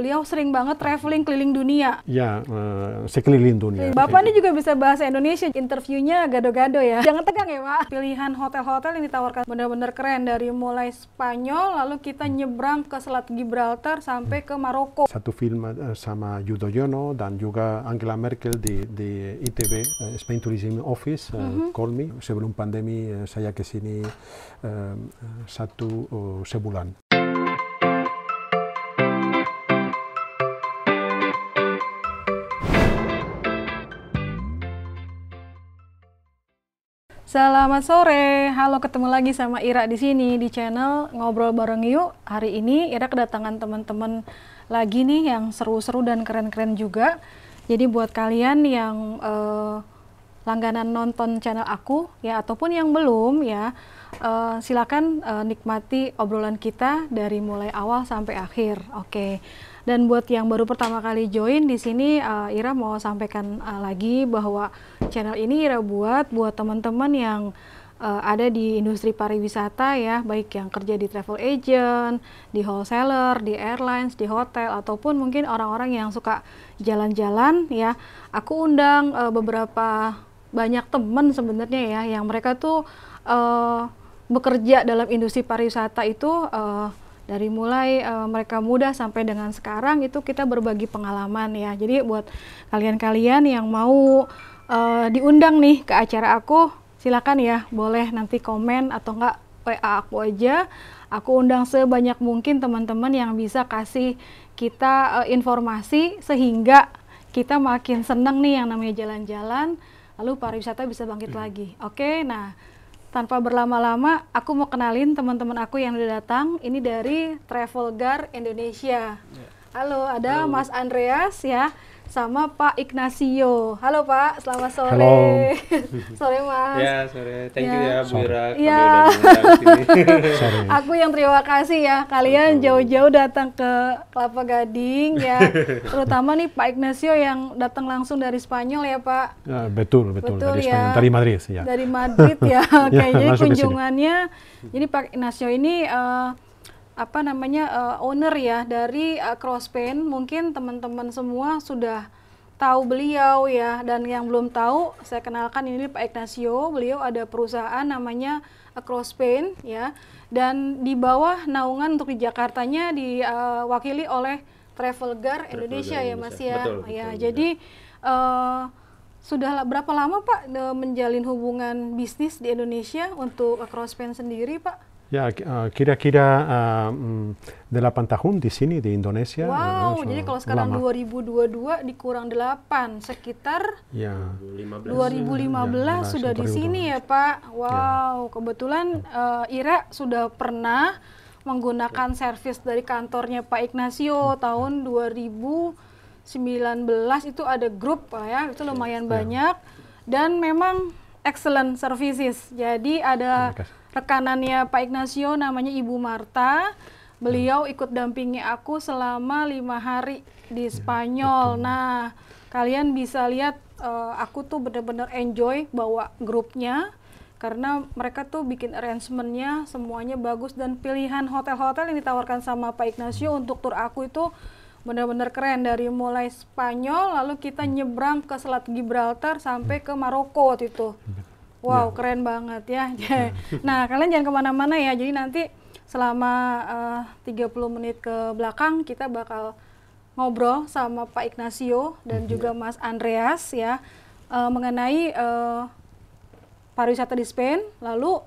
beliau sering banget traveling keliling dunia. Ya, uh, eh, sekeliling dunia. Bapak ini juga bisa bahasa Indonesia, interviewnya gado-gado ya. Jangan tegang ya Pak. Pilihan hotel-hotel yang ditawarkan benar-benar keren dari mulai Spanyol, lalu kita nyebrang ke Selat Gibraltar sampai ke Maroko. Satu film uh, sama Yono dan juga Angela Merkel di, di ITB, eh, Spain Tourism Office, uh, mm call me. Sebelum pandemi saya ke sini uh, satu uh, sebulan. Selamat sore, halo ketemu lagi sama Ira di sini di channel Ngobrol Bareng Yuk. Hari ini Ira kedatangan teman-teman lagi nih yang seru-seru dan keren-keren juga. Jadi buat kalian yang eh, langganan nonton channel aku ya ataupun yang belum ya eh, silakan eh, nikmati obrolan kita dari mulai awal sampai akhir. Oke. Dan buat yang baru pertama kali join di sini uh, Ira mau sampaikan uh, lagi bahwa channel ini Ira buat buat teman-teman yang uh, ada di industri pariwisata ya, baik yang kerja di travel agent, di wholesaler, di airlines, di hotel ataupun mungkin orang-orang yang suka jalan-jalan ya. Aku undang uh, beberapa banyak teman sebenarnya ya yang mereka tuh uh, bekerja dalam industri pariwisata itu uh, dari mulai uh, mereka muda sampai dengan sekarang itu kita berbagi pengalaman ya. Jadi buat kalian-kalian yang mau uh, diundang nih ke acara aku, silakan ya boleh nanti komen atau enggak WA aku aja. Aku undang sebanyak mungkin teman-teman yang bisa kasih kita uh, informasi sehingga kita makin seneng nih yang namanya jalan-jalan, lalu pariwisata bisa bangkit hmm. lagi. Oke, okay? nah tanpa berlama-lama aku mau kenalin teman-teman aku yang udah datang ini dari Travelgar Indonesia. Iya. Halo, ada Halo. Mas Andreas ya sama Pak Ignacio. Halo Pak, selamat sore. Halo. sore Mas. Ya sore, thank ya. you ya Bu Ira. Ya. Aku yang terima kasih ya kalian jauh-jauh datang ke Kelapa Gading ya, terutama nih Pak Ignacio yang datang langsung dari Spanyol ya Pak. Ya, betul betul, betul dari ya. Spanyol, dari Madrid ya. Dari Madrid ya, ya Kayaknya kunjungannya, jadi Pak Ignacio ini. Uh, apa namanya uh, owner ya dari uh, mungkin teman-teman semua sudah tahu beliau ya dan yang belum tahu saya kenalkan ini Pak Ignacio beliau ada perusahaan namanya eh, Crosspaint ya dan di bawah naungan untuk di Jakartanya diwakili uh, oleh Travelgar Indonesia Travel ya Mas ya betul, ya betul, jadi Uh, sudah berapa lama Pak menjalin hubungan bisnis di Indonesia untuk Crosspaint sendiri Pak Ya, eh, kira-kira uh, tahun di sini di Indonesia. Wow, so ya, jadi kalau sekarang lama. 2022 dikurang delapan sekitar ya. 2015, 2015 ya, sudah di sini ya Pak. Wow, ya. kebetulan uh, Ira sudah pernah menggunakan servis dari kantornya Pak Ignacio hmm. tahun 2019 itu ada grup Pak ya, itu lumayan ya. banyak dan memang excellent services. Jadi ada Terima rekanannya Pak Ignacio namanya Ibu Marta. Beliau ikut dampingi aku selama lima hari di ya, Spanyol. Nah, kalian bisa lihat uh, aku tuh bener-bener enjoy bawa grupnya karena mereka tuh bikin arrangementnya semuanya bagus dan pilihan hotel-hotel yang ditawarkan sama Pak Ignacio untuk tur aku itu benar-benar keren dari mulai Spanyol lalu kita hmm. nyebrang ke Selat Gibraltar sampai hmm. ke Maroko waktu itu. Wow, ya. keren banget ya. nah, kalian jangan kemana-mana ya. Jadi nanti selama eh, uh, 30 menit ke belakang kita bakal ngobrol sama Pak Ignacio dan mhm. juga iya. Mas Andreas ya uh, mengenai uh, pariwisata di Spain. Lalu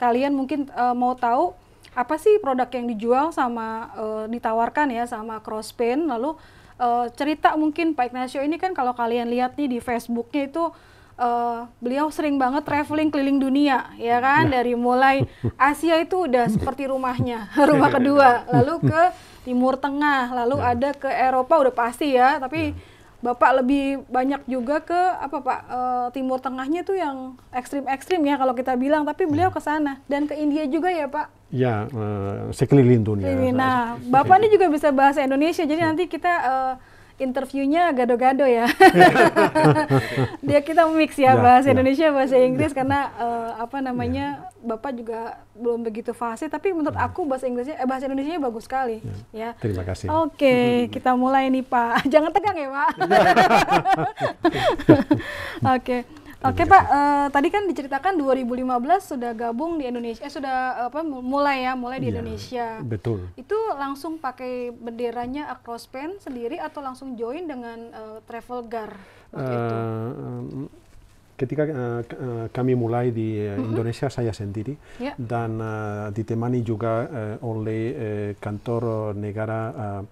kalian mungkin uh, mau tahu apa sih produk yang dijual sama uh, ditawarkan ya sama Cross Spain. Lalu uh, cerita mungkin Pak Ignacio ini kan kalau kalian lihat nih di Facebooknya itu uh, beliau sering banget traveling keliling dunia, ya kan? Nah. Dari mulai Asia itu udah seperti rumahnya, rumah kedua, nah. lalu ke Timur Tengah, lalu ya. ada ke Eropa udah pasti ya, tapi ya. Bapak lebih banyak juga ke apa Pak uh, Timur Tengahnya tuh yang ekstrim-ekstrim ya kalau kita bilang, tapi beliau ke sana dan ke India juga ya Pak. Ya, uh, sekeliling dunia. Nah, Bapak ini juga bisa bahasa Indonesia, jadi nanti kita uh, interviewnya gado-gado ya. Dia kita mix ya, ya bahasa ya. Indonesia bahasa Inggris ya. karena uh, apa namanya ya. Bapak juga belum begitu fasih tapi menurut ya. aku bahasa Inggrisnya eh, bahasa Indonesianya bagus sekali ya. ya. Terima kasih. Oke, okay, kita mulai nih Pak. Jangan tegang ya, Pak. Oke. okay. Oke Pak, uh, tadi kan diceritakan 2015 sudah gabung di Indonesia, eh, sudah apa mulai ya, mulai di ya, Indonesia. Betul. Itu langsung pakai benderanya Acrospan sendiri atau langsung join dengan uh, eh, Travelgar? Gar? uh, ketika uh, kami mulai di uh, Indonesia mm -hmm. saya sendiri yeah. dan uh, ditemani juga uh, oleh uh, kantor negara uh,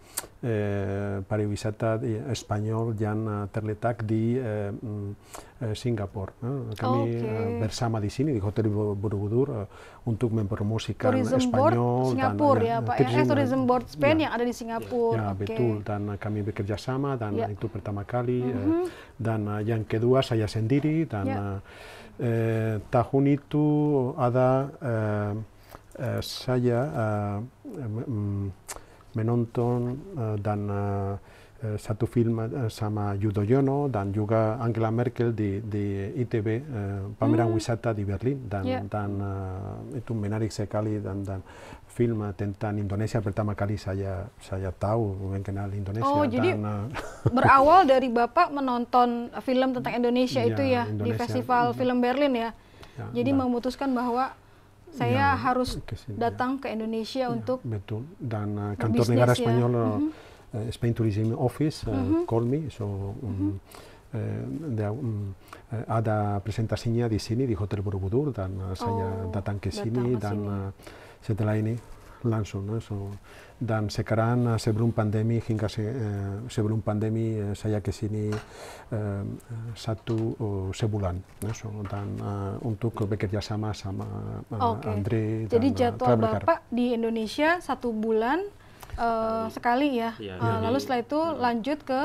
uh, pariwisata Spanyol yang uh, terletak di uh, Eh, Singapura. Kami okay. Eh, bersama di sini di Hotel Borobudur eh, untuk mempromosikan tourism Spanyol ya, Singapura dan ya, Pak. Ya. Tourism, tourism Board ya. Spain ya. yang ada di Singapura. Ya okay. betul dan kami bekerja sama dan ya. itu pertama kali mm -hmm. dan yang kedua saya sendiri dan ya. eh, tahun itu ada eh, eh, saya eh, mm, menonton eh, dan eh, Eh, satu film eh, sama Yudo Yono dan juga Angela Merkel di, di ITB uh, eh, pameran mm. wisata di Berlin dan, yeah. dan uh, itu menarik sekali dan, dan film tentang Indonesia pertama kali saya saya tahu mengenal Indonesia. Oh dan, uh, berawal dari bapak menonton film tentang Indonesia itu ya, ya Indonesia, di festival ya. film Berlin ya. ya jadi dan, memutuskan bahwa ya, saya ya, harus kesini, datang ya. ke Indonesia ya, untuk betul dan uh, kantor negara ya. Spanyol. Mm Eh, Spain Tourism Office eh, -hmm. called me, so. Um, de, mm-hmm. eh, um, ada presentasinya di sini di Hotel Borobudur dan oh, saya datang ke sini dan setelah ini langsung no? so, dan sekarang sebelum pandemi hingga se, eh, sebelum pandemi eh, saya ke sini eh, satu sebulan no? so, dan uh, untuk bekerja sama sama uh, okay. Andre jadi dan, jadwal bapak di Indonesia satu bulan uh, sekali ya. ya, uh, ya lalu ya. setelah itu hmm. lanjut ke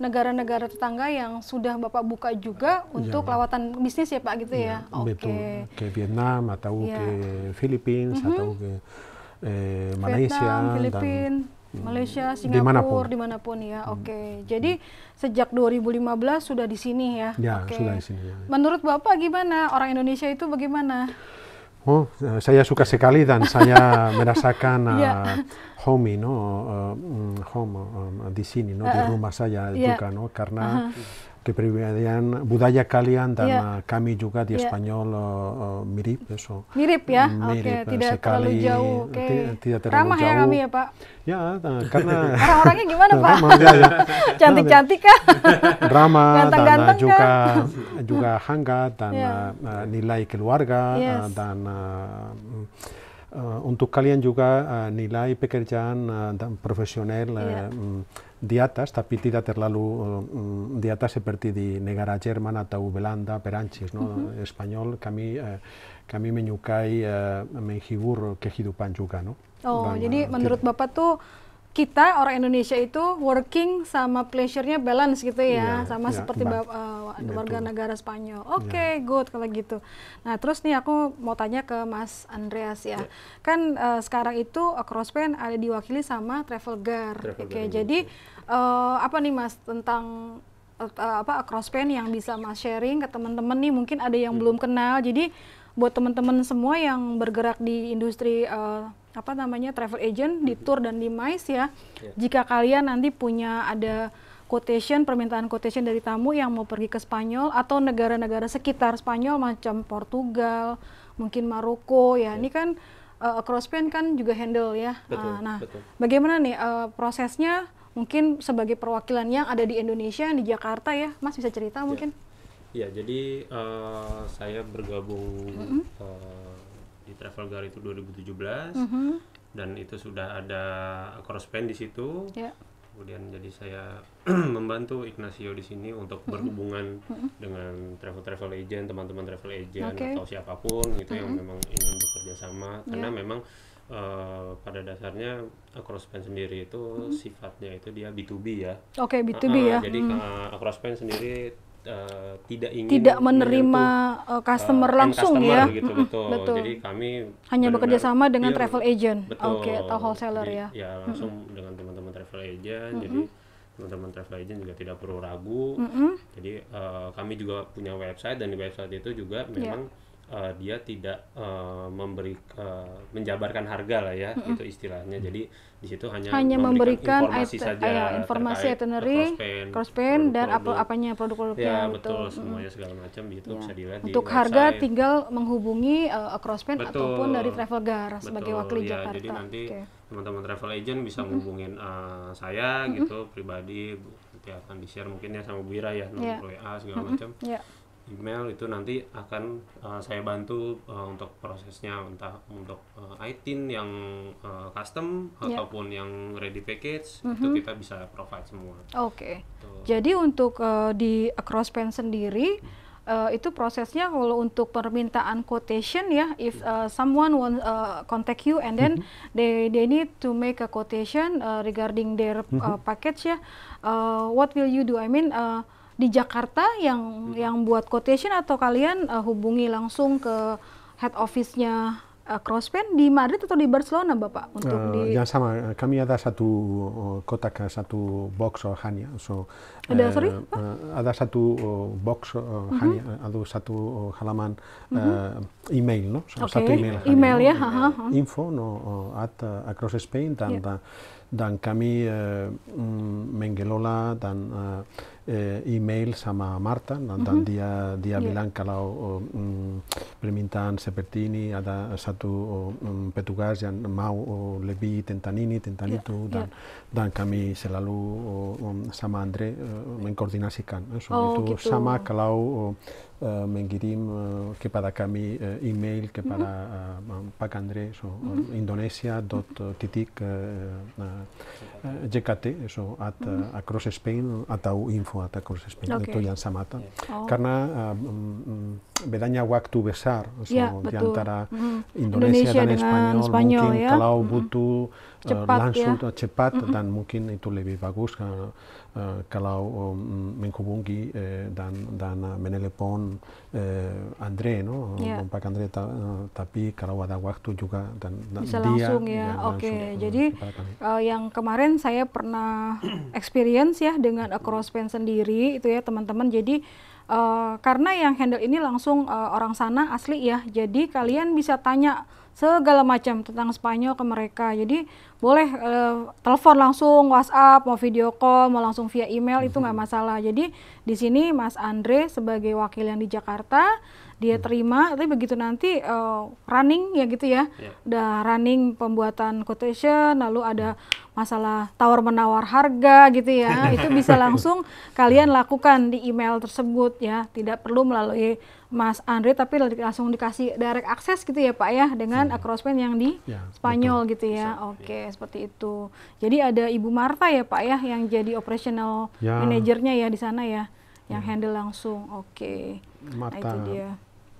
negara-negara tetangga yang sudah Bapak buka juga iya. untuk ya. lawatan bisnis ya Pak gitu iya. ya. ya. Oke. Okay. Ke Vietnam atau ya. ke Filipina mm -hmm. atau ke eh, Malaysia Vietnam, Filipina. Dan hmm. Malaysia, Singapura, dimanapun, dimanapun ya. Hmm. Oke. Okay. Jadi sejak 2015 sudah di sini ya. Ya, okay. sudah di sini. Ya. Menurut Bapak gimana? Orang Indonesia itu bagaimana? Oh, eh, saya suka sekali dan saya merasakan yeah. Iya homi, ¿no? Uh, home, um, di sini, no? Uh, di rumah saya yeah. juga, no? Karena uh -huh. kepribadian budaya kalian dan yeah. kami juga di yeah. Spanyol uh, mirip eso. Mirip ya, mirip okay. Eh, tidak sekali, terlalu jauh. Okay. Tidak terlalu Ramah ya jauh. ya kami ya Pak. Ya, eh, karena orang-orangnya gimana Pak? Ramah, ya, ya. Cantik-cantik kah? Ramah Ganteng -ganteng dan juga juga hangat dan yeah. Ya. uh, eh, nilai keluarga yes. uh, dan uh, eh, on calien jugar a Nilà i Pekerjan eh, eh professional eh, mm, diata, sta piti laterlalu mm, diata se perti di negara germana tau belanda peranchis, no? Uh mhm. -huh. Espanyol, que a mi eh, que a mi menyukai eh, menghibur kehidupan juga, no? Oh, Dan, jadi menurut Bapak tuh kita orang Indonesia itu working sama pleasure-nya balance gitu ya, yeah, sama yeah, seperti bap, uh, eh, iya, warga negara Spanyol. Iya. Oke, okay, yeah. good kalau gitu. Nah, terus nih aku mau tanya ke Mas Andreas ya. Yeah. Kan uh, sekarang itu eh, Crosspen ada diwakili sama Travelgar. Travel Oke, okay, iya, jadi uh, apa nih Mas tentang uh, apa Crosspen yang bisa Mas sharing ke teman-teman nih mungkin ada yang hmm. belum kenal. Jadi buat teman-teman semua yang bergerak di industri uh, apa namanya travel agent di mm-hmm. tour dan di MICE ya. Yeah. Jika kalian nanti punya ada quotation permintaan quotation dari tamu yang mau pergi ke Spanyol atau negara-negara sekitar Spanyol macam Portugal, mungkin Maroko ya. Yeah. Ini kan uh, eh, Pen kan juga handle ya. Ah, betul, uh, nah, betul. bagaimana nih uh, prosesnya? Mungkin sebagai perwakilan yang ada di Indonesia di Jakarta ya, Mas bisa cerita yeah. mungkin? Ya, jadi uh, saya bergabung mm -hmm. uh, di Travelgar itu 2017 mm -hmm. dan itu sudah ada crossband di situ. Yeah. Kemudian jadi saya membantu Ignacio di sini untuk mm -hmm. berhubungan mm -hmm. dengan travel travel agent, teman-teman travel agent okay. atau siapapun gitu mm -hmm. yang memang ingin bekerja sama karena ya. memang Uh, pada dasarnya Acrospan sendiri itu hmm. sifatnya itu dia B2B ya. Oke, okay, B2B uh, ya. Jadi hmm. Acrospan sendiri uh, tidak ingin tidak menerima uh, customer uh, langsung customer, ya gitu, mm -mm, betul. betul jadi kami hanya bekerja sama dengan iya, travel agent oke okay, atau wholesaler jadi, ya ya langsung mm -mm. dengan teman-teman travel agent mm -mm. jadi teman-teman travel agent juga tidak perlu ragu mm -mm. jadi uh, kami juga punya website dan di website itu juga iya. memang yeah uh, dia tidak uh, memberi uh, menjabarkan harga lah ya mm -hmm. itu istilahnya jadi di situ hanya hanya memberikan, memberikan informasi saja ya, informasi itinerary crosspen dan apa apanya produk-produknya ya, gitu. betul itu. semuanya segala macam gitu ya. bisa dilihat untuk di harga website. tinggal menghubungi uh, crosspen ataupun dari travel betul, sebagai wakil ya, Jakarta jadi nanti okay. teman-teman travel agent bisa mm -hmm. menghubungin uh, saya mm -hmm. gitu pribadi nanti akan di share mungkin ya sama Bu Ira ya iya. nomor yeah. WA segala mm -hmm. macam yeah email itu nanti akan uh, saya bantu uh, untuk prosesnya entah untuk uh, eh, itin yang uh, custom yeah. ataupun yang ready package mm -hmm. itu mhm. kita bisa provide semua. Oke. Okay. Gitu. Jadi untuk uh, di across pen sendiri hmm. Uh, itu prosesnya kalau untuk permintaan quotation ya if uh, someone want uh, contact you and then mm -hmm. they they need to make a quotation uh, regarding their uh, package ya uh, what will you do I mean uh, di Jakarta yang hmm. yang buat quotation atau kalian uh, hubungi langsung ke head office-nya uh, Crosspen di Madrid atau di Barcelona Bapak untuk uh, di Ya sama kami ada satu kotak satu box hanya so ada uh, sorry uh, ada satu box uh, uh mhm. -huh. hanya ada satu halaman uh, email no so, okay. satu email hanya, ya no? uh, info no at uh, across Spain dan ya. yeah. uh, d'en canvi, eh, mm, Mengelola, dan eh, e eh, mails sama Marta, dan dia, dia yeah. bilang kalau um, mm, permintaan seperti ada satu um, petugas en mau oh, lebih tentang ini, d'en yeah. selalu oh, sama Andre uh, mengkoordinasikan. Eh, so, oh, tu, tu... sama que oh, eh, mengirim eh, que para kami eh, email, que para mm -hmm. eh, Pak André, eso, mm so, Indonesia, dot eh, titik, eh, eh, GKT, eso, at mm -hmm. across Spain, at au info at across Spain, okay. detoian samata. Yeah. Oh. Karena mm, mm, bedanya waktu besar, eso, yeah, di antara Indonesia, Indonesia dan Espanyol, Spanyol mungkin yeah? kalau butuh cepat, langsung yeah? cepat, mm -hmm. dan mungkin itu lebih bagus, karena Eh, kalau um, menghubungi eh, dan dan eh, menelepon Andre, no, yeah. Pak Andre, tapi kalau ada waktu juga dan, bisa langsung ya. Oke, jadi yang kemarin saya pernah experience ya dengan crosspen sendiri itu ya teman-teman. Jadi karena yang handle ini langsung orang sana asli ya, jadi kalian bisa tanya segala macam tentang Spanyol ke mereka. Jadi boleh uh, telepon langsung, WhatsApp, mau video call, mau langsung via email mm -hmm. itu nggak mhm. masalah. Jadi di sini Mas Andre sebagai wakil yang di Jakarta dia hmm. terima tapi begitu nanti uh, running ya gitu ya yeah. udah running pembuatan quotation lalu ada hmm. masalah tawar menawar harga gitu ya itu bisa langsung kalian lakukan di email tersebut ya tidak perlu melalui Mas Andre tapi langsung dikasih direct akses gitu ya Pak ya dengan hmm. pen yang di ya, Spanyol betul. gitu ya. Bisa, Oke, ya. seperti itu. Jadi ada Ibu Marta ya Pak ya yang jadi operational ya. manajernya ya di sana ya yang ya. handle langsung. Oke. Marta nah, itu dia.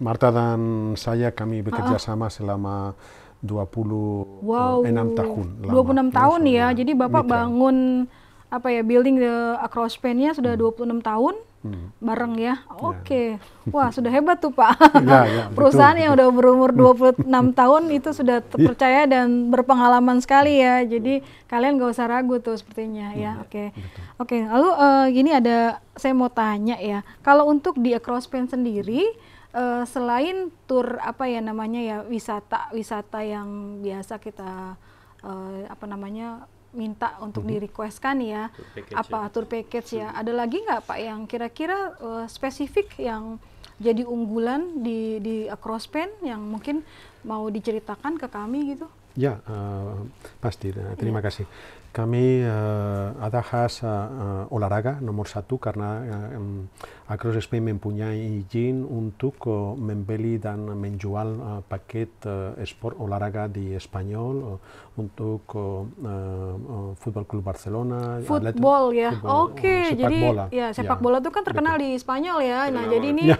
Marta dan saya kami bekerja ah, ah. sama selama 20 wow. Eh, enam tahun. dua puluh enam iya, tahun ya. Jadi Bapak mitra. bangun apa ya building the across pen-nya sudah hmm. 26 tahun hmm. bareng ya. ya. Oke. Okay. Yeah. Wah, sudah hebat tuh, Pak. yeah, yeah, ya, ya, Perusahaan betul. yang udah berumur hmm. dua puluh enam tahun itu sudah iya. terpercaya dan berpengalaman sekali ya. Jadi kalian gak usah ragu tuh sepertinya hmm. ya. Iya, Oke. Okay. Oke, okay. lalu uh, gini ada saya mau tanya ya. Kalau untuk di across pen sendiri uh, selain tur apa ya namanya ya wisata wisata yang biasa kita uh, apa namanya minta untuk mm -hmm. kan ya tour apa ya. tour package ya ada lagi nggak pak yang kira-kira uh, spesifik yang jadi unggulan di di across pen yang mungkin mau diceritakan ke kami gitu ya uh, pasti nah, terima ya. kasih kami uh, eh, khas uh, eh, uh, eh, olaraga nomor satu karena uh, um, Across Spain mempunyai izin untuk uh, membeli dan menjual uh, paket uh, sport olaraga di Spanyol uh, untuk uh, uh, Football Club Barcelona. Football atlet, ya, oke. Okay. Uh, jadi bola. ya sepak ya. bola itu kan terkenal Betul. di Spanyol ya. Nah jadi ini ya.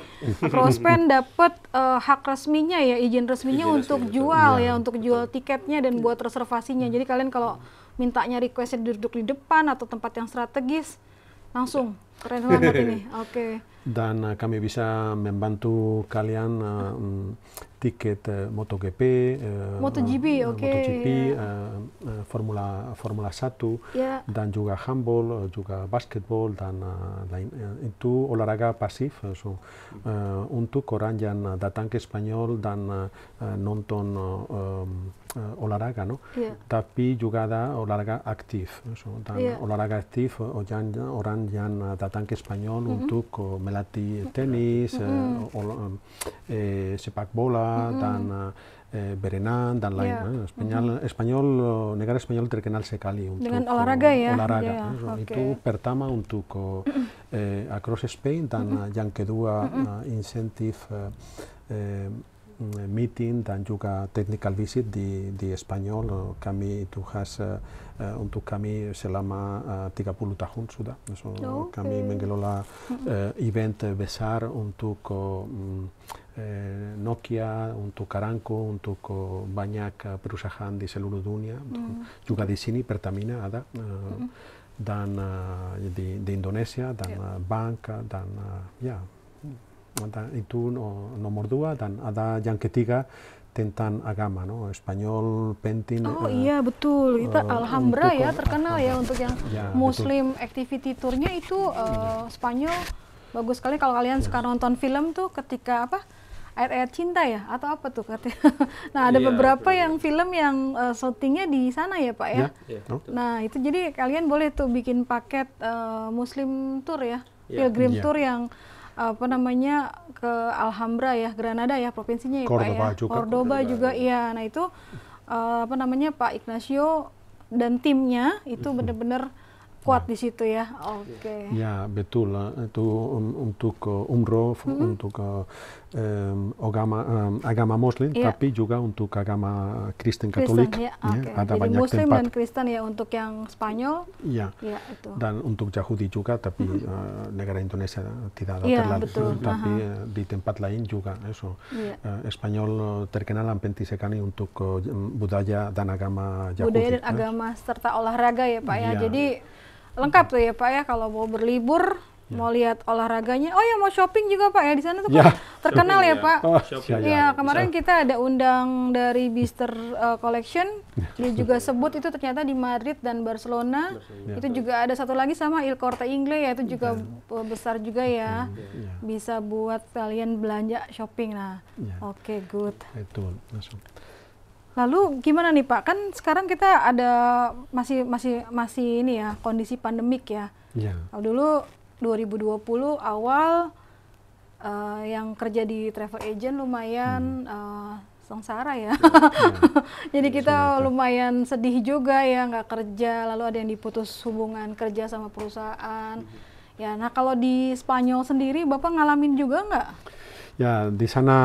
Crosspen dapat uh, hak resminya ya, izin resminya izin untuk resmi, jual ya, ya untuk jual tiketnya dan iya. buat reservasinya. Jadi kalian kalau mintanya requestnya duduk di depan atau tempat yang strategis langsung keren banget ini oke okay dan eh, kami bisa membantu kalian uh, tiket uh, MotoGP, uh, MotoGP, uh, okay. MotoGP yeah. uh, Formula Formula 1 yeah. dan juga handball, juga basketball dan uh, lain uh, itu olahraga pasif uh, so, uh, untuk orang yang datang ke Spanyol dan uh, nonton uh, um, uh, olahraga, no? Yeah. Tapi juga ada olahraga aktif, so, dan yeah. olahraga aktif orang, orang yang datang ke Spanyol mm -hmm. untuk uh, melatih tenis, eh, mm. Mm-hmm. Eh, eh, sepak bola, mm -hmm. dan eh, berenang dan lain. Yeah. Eh. Mm-hmm. Espanyol, mm -hmm. Espanyol negara Spanyol terkenal sekali untuk dengan olahraga ya. Olahraga. Yeah, eh. eh okay. Itu pertama untuk eh, across Spain dan mm -hmm. yang kedua mm -hmm. uh, insentif eh, meeting dan juga technical visit di di Spanyol kami itu has uh, uh, eh, untuk eh, se llama uh, 30 tahun suda Un okay. Kami mengelola eh, event besar untuk mm, Nokia, untuk Karanko, un uh, banyak prusahan, di seluruh dunia. Mm. sini Pertamina ada. Mm-hmm. Dan Indonesia, dan yeah. bank, dan ya, yeah. dan itu no, no dua, dan ada yang tentang agama, no? Spanyol, penting. Oh uh, iya betul, itu uh, eh, Alhambra ya terkenal ya untuk yang ya, Muslim betul. activity tournya itu uh, Spanyol bagus sekali kalau kalian ya. suka nonton film tuh ketika apa air-air cinta ya atau apa tuh katanya. nah ada ya, beberapa betul. yang film yang uh, syutingnya di sana ya pak ya. ya, ya iya, nah itu jadi kalian boleh tuh bikin paket uh, Muslim tour ya, ya. pilgrim ya. tour yang apa namanya ke Alhambra ya, Granada ya provinsinya ya Cordoba Pak ya. Juga, Cordoba juga iya. iya. Nah, itu uh, apa namanya Pak Ignacio dan timnya itu mhm. benar-benar kuat ya. di situ ya. Oke. Okay. Ya betul. lah Itu um, untuk uh, umroh, mm -hmm. untuk uh, eh, agama, eh, agama Muslim, yeah. tapi juga untuk agama Kristen Katolik. Kristen, iya, Yeah, Okay. Ada Jadi banyak Muslim tempat. dan Kristen ya untuk yang Spanyol. Yeah. Iya, itu. Dan untuk Yahudi juga, tapi uh, negara Indonesia tidak ada yeah, terlalu. Betul. Tapi uh, eh, -huh. di tempat lain juga. Eso. Eh, yeah. Iya. Uh, Spanyol terkenal penting sekali untuk uh, budaya dan agama Yahudi. Budaya dan agama serta olahraga ya Pak yeah. ya. Jadi lengkap tuh ya Pak ya kalau mau berlibur Ya. Mau lihat olahraganya. Oh ya mau shopping juga Pak ya di sana tuh ya. terkenal ya, shopping, ya, Pak. Oh, shopping. Ya, kemarin so. kita ada undang dari Bister uh, e, Collection. Dia juga sebut itu ternyata di Madrid dan Barcelona. Barcelona. Itu juga ada satu lagi sama Il Corte Inglés ya itu juga ya. besar juga ya. Iya. Bisa buat kalian belanja shopping nah. Ya. Oke, okay, good. Itu Masuk. Lalu gimana nih Pak? Kan sekarang kita ada masih masih masih ini ya kondisi pandemik ya. Ya. dulu 2020 awal uh, yang kerja di travel agent lumayan hmm. uh, sengsara ya. ya, Jadi iya, kita lumayan sedih juga ya nggak kerja, lalu ada yang diputus hubungan kerja sama perusahaan. Hmm. Ya, nah kalau di Spanyol sendiri Bapak ngalamin juga nggak? Ya, di sana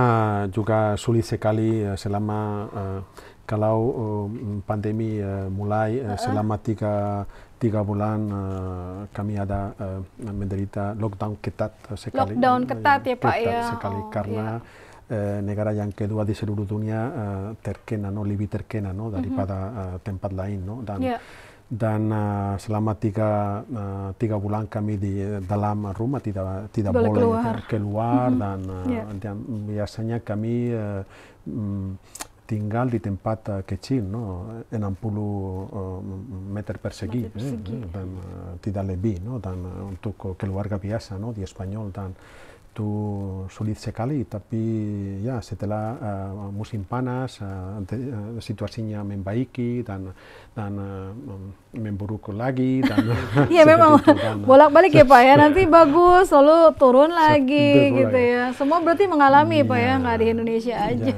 juga sulit sekali eh, selama uh, kalau uh, pandemi uh, mulai uh, selama tiga tiga bulan uh, kami ada uh, menderita lockdown ketat eh, sekali. Lockdown ketat ya Pak ketat ya. sekali oh, karena yeah. Eh, negara yang kedua di seluruh dunia uh, terkena, no, lebih terkena no, daripada mm uh, tempat lain. No, dan yeah. dan uh, selama tiga, uh, tiga bulan kami di dalam rumah tidak tidak boleh, boleh keluar, keluar mm -hmm. dan, uh, yeah. dan biasanya kami uh, tingaldi eh, que kecil, no? En uh, meter persegi, meter seguir. Eh? dan eh, tidak lebih, no? dan que l'Uarga biasa no? di espanyol, dan itu sulit sekali, tapi ya setelah uh, musim panas uh, situasinya membaiki dan dan uh, memburuk lagi. Dan ya memang bolak-balik ya Pak ya. Nanti bagus, lalu turun lagi gitu ya. Semua berarti mengalami ya, Pak ya, nggak di Indonesia aja.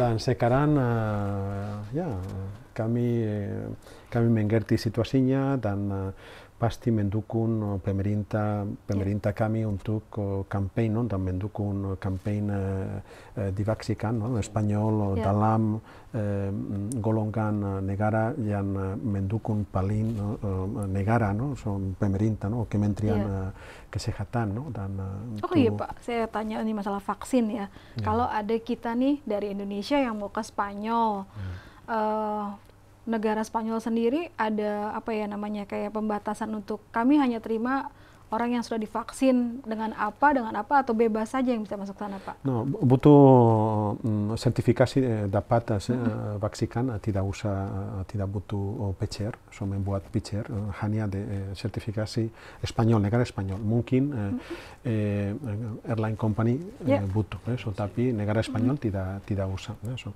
dan sekarang uh, eh, ya kami kami eh, mengerti situasinya dan uh, eh, pasti mendukung eh, pemerintah pemerintah kami untuk eh, campaign non dan mendukung eh, campaign uh, divaksikan non Spanyol dalam uh, golongan negara yang mendukung paling no? negara no? so, pemerintah no? kementerian yeah. kesehatan no? dan uh, oh iya pak saya tanya ini masalah vaksin ya. ya kalau ada kita nih dari Indonesia yang mau ke Spanyol yeah. Hmm negara Spanyol sendiri ada apa ya namanya kayak pembatasan untuk kami hanya terima orang yang sudah divaksin dengan apa dengan apa atau bebas saja yang bisa masuk sana pak? No butuh mm, sertifikasi eh, dapat eh, mm -hmm. Eh, vaksinkan eh, tidak usah tidak butuh oh, PCR, so membuat PCR hanya de, sertifikasi Spanyol negara Spanyol mungkin eh, eh, airline company yeah. Ya. butuh, so tapi negara Spanyol -hmm. tidak tidak usah, so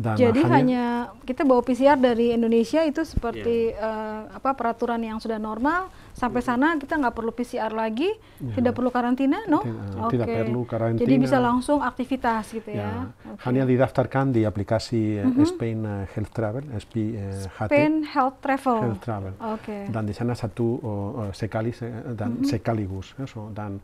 dan Jadi hanya, hanya kita bawa PCR dari Indonesia itu seperti yeah. Iya. uh, apa peraturan yang sudah normal sampai iya. sana kita nggak perlu PCR lagi, yeah. tidak perlu karantina, no? Tidak, okay. tidak perlu karantina. Jadi bisa langsung aktivitas gitu yeah. ya. ya. Okay. Hanya didaftarkan di aplikasi mm -hmm. Spain eh, Health Travel, eh, SP, uh, Spain Health Travel. Health Travel. Okay. Dan di sana satu uh, oh, oh, sekali dan mm -hmm. sekaligus, dan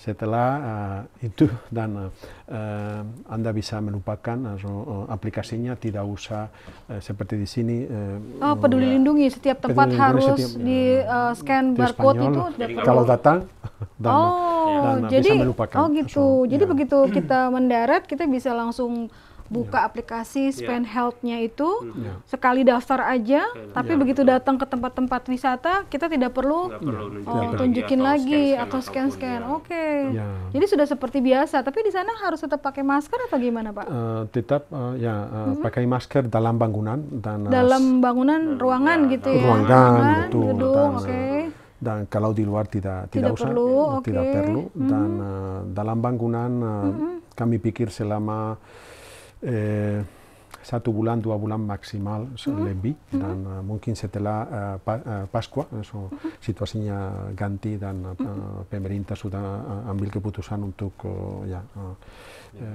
setelah uh, itu dan uh, Anda bisa melupakan uh, aplikasinya tidak usah uh, seperti di sini uh, oh, peduli uh, lindungi setiap tempat lindungi harus setiap, di uh, scan di barcode Spanyol, itu dapat kalau datang dan, oh, dan jadi, bisa melupakan. Oh gitu. So, jadi ya. begitu kita mendarat kita bisa langsung buka yeah. aplikasi iya. spend yeah. health-nya itu mhm. yeah. sekali daftar aja yeah. tapi yeah. begitu datang ke tempat-tempat wisata kita tidak perlu, perlu iya. oh, tunjukin lagi atau scan-scan. Iya. Oke. Okay. Yeah. Jadi sudah seperti biasa tapi di sana harus tetap pakai masker atau gimana, Pak? Uh, tetap uh, ya uh, hmm. pakai masker dalam bangunan dan uh, dalam bangunan ruangan ya, gitu ya. Ruangan, ruangan Gedung, oke. Okay dan kalau di luar tidak tidak, tidak usah perlu, tidak perlu dan mm -hmm. uh, dalam bangunan uh, mm -hmm. kami pikir selama eh, s'ha tubulant, dua bulan maximal, lebih -hmm. l'envi, mm -hmm. en un quince la eh, eh, Pasqua, en la situació mm ganti, en eh, mhm. Pemerinta, en, en eh, que un eh, eh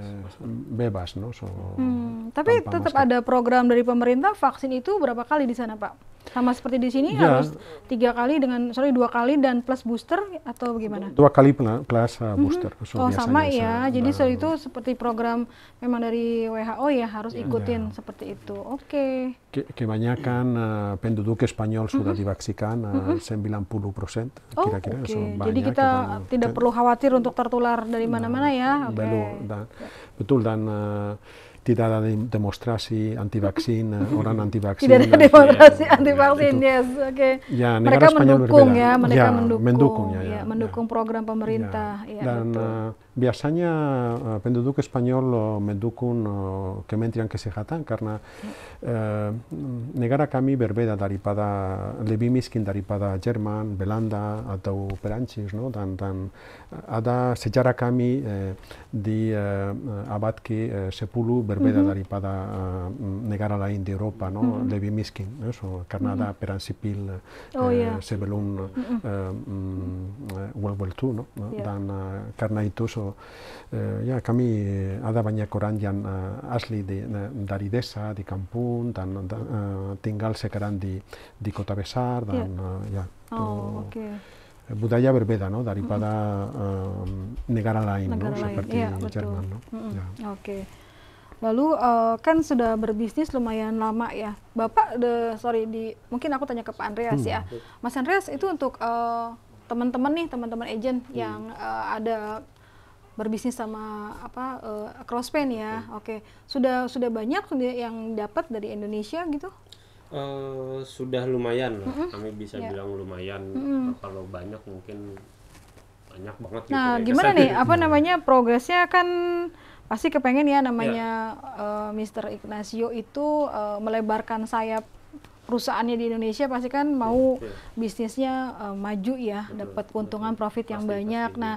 bebas. No? So, mhm. Tapi tetap ada program dari pemerintah, vaksin itu berapa kali di sana, Pak? Sama seperti di sini ya. harus tiga kali dengan sorry dua kali dan plus booster atau bagaimana? Dua kali plus uh, mhm. booster. Mm -hmm. So, oh biasanya, sama ya. Jadi so itu seperti program memang dari WHO ya harus ya, ikutin ya. seperti itu. Oke. Okay. Kebanyakan uh, penduduk Spanyol sudah mm -hmm. divaksikan uh, mm -hmm. 90 persen oh, kira-kira. Okay. So, Jadi kita, kita tidak perlu khawatir untuk tertular dari nah, mana-mana nah, ya. Okay. betul dan uh, tirarà de demostrar si antivaccin, eh, orang antivaccin. Tidak demostrar si antivaccin, yes, oke. Okay. Ya, mereka mendukung berbeda. ya, mereka ya, mendukung, mendukung, ya, ya, ya, mendukung ya. program pemerintah. Ya. Ya, Dan Uh, biasanya uh, penduduk Espanyol uh, mendukung uh, Kementerian Kesehatan karena uh, eh, negara kami berbeda daripada lebih miskin daripada Jerman, Belanda atau Perancis, no? Dan, dan Ada sejarah kami eh, di eh, abad ke eh, berbeda mm -hmm. daripada eh, negara lain di Eropa, no? mm -hmm. lebih miskin, no? Eh, so, karena mm -hmm. peran sipil oh, yeah. mm -hmm. World War II, no? yeah. dan uh, karena itu so, uh, yeah, kami ada banyak orang uh, asli di, uh, dari desa, di kampung, dan uh, tinggal sekarang di, di kota besar, dan ya. Yeah. Uh, oh, Eh, budaya berbeda, no? Daripada uh, negara lain, negara no? Lain. Seperti ya, Jerman, no? Mm -hmm. ya. Oke. Okay. Lalu uh, kan sudah berbisnis lumayan lama ya, Bapak, de, sorry di, mungkin aku tanya ke Pak Andreas hmm. ya, Mas Andreas itu untuk teman eh, teman-teman nih, teman-teman agent hmm. yang uh, ada berbisnis sama apa uh, crosspen ya, oke, okay. sudah sudah banyak yang dapat dari Indonesia gitu? Uh, sudah lumayan lah, mm-hmm. kami bisa yeah. bilang lumayan. Mm-hmm. Kalau banyak mungkin banyak banget. Gitu nah, gitu gimana nih? Apa hmm. namanya progresnya kan pasti kepengen ya namanya yeah. Iya. uh, Mr. Ignacio itu uh, melebarkan sayap perusahaannya di Indonesia pasti kan iya, mau yeah, bisnisnya uh, maju ya, dapat keuntungan betul. profit yang banyak. Pasti, nah,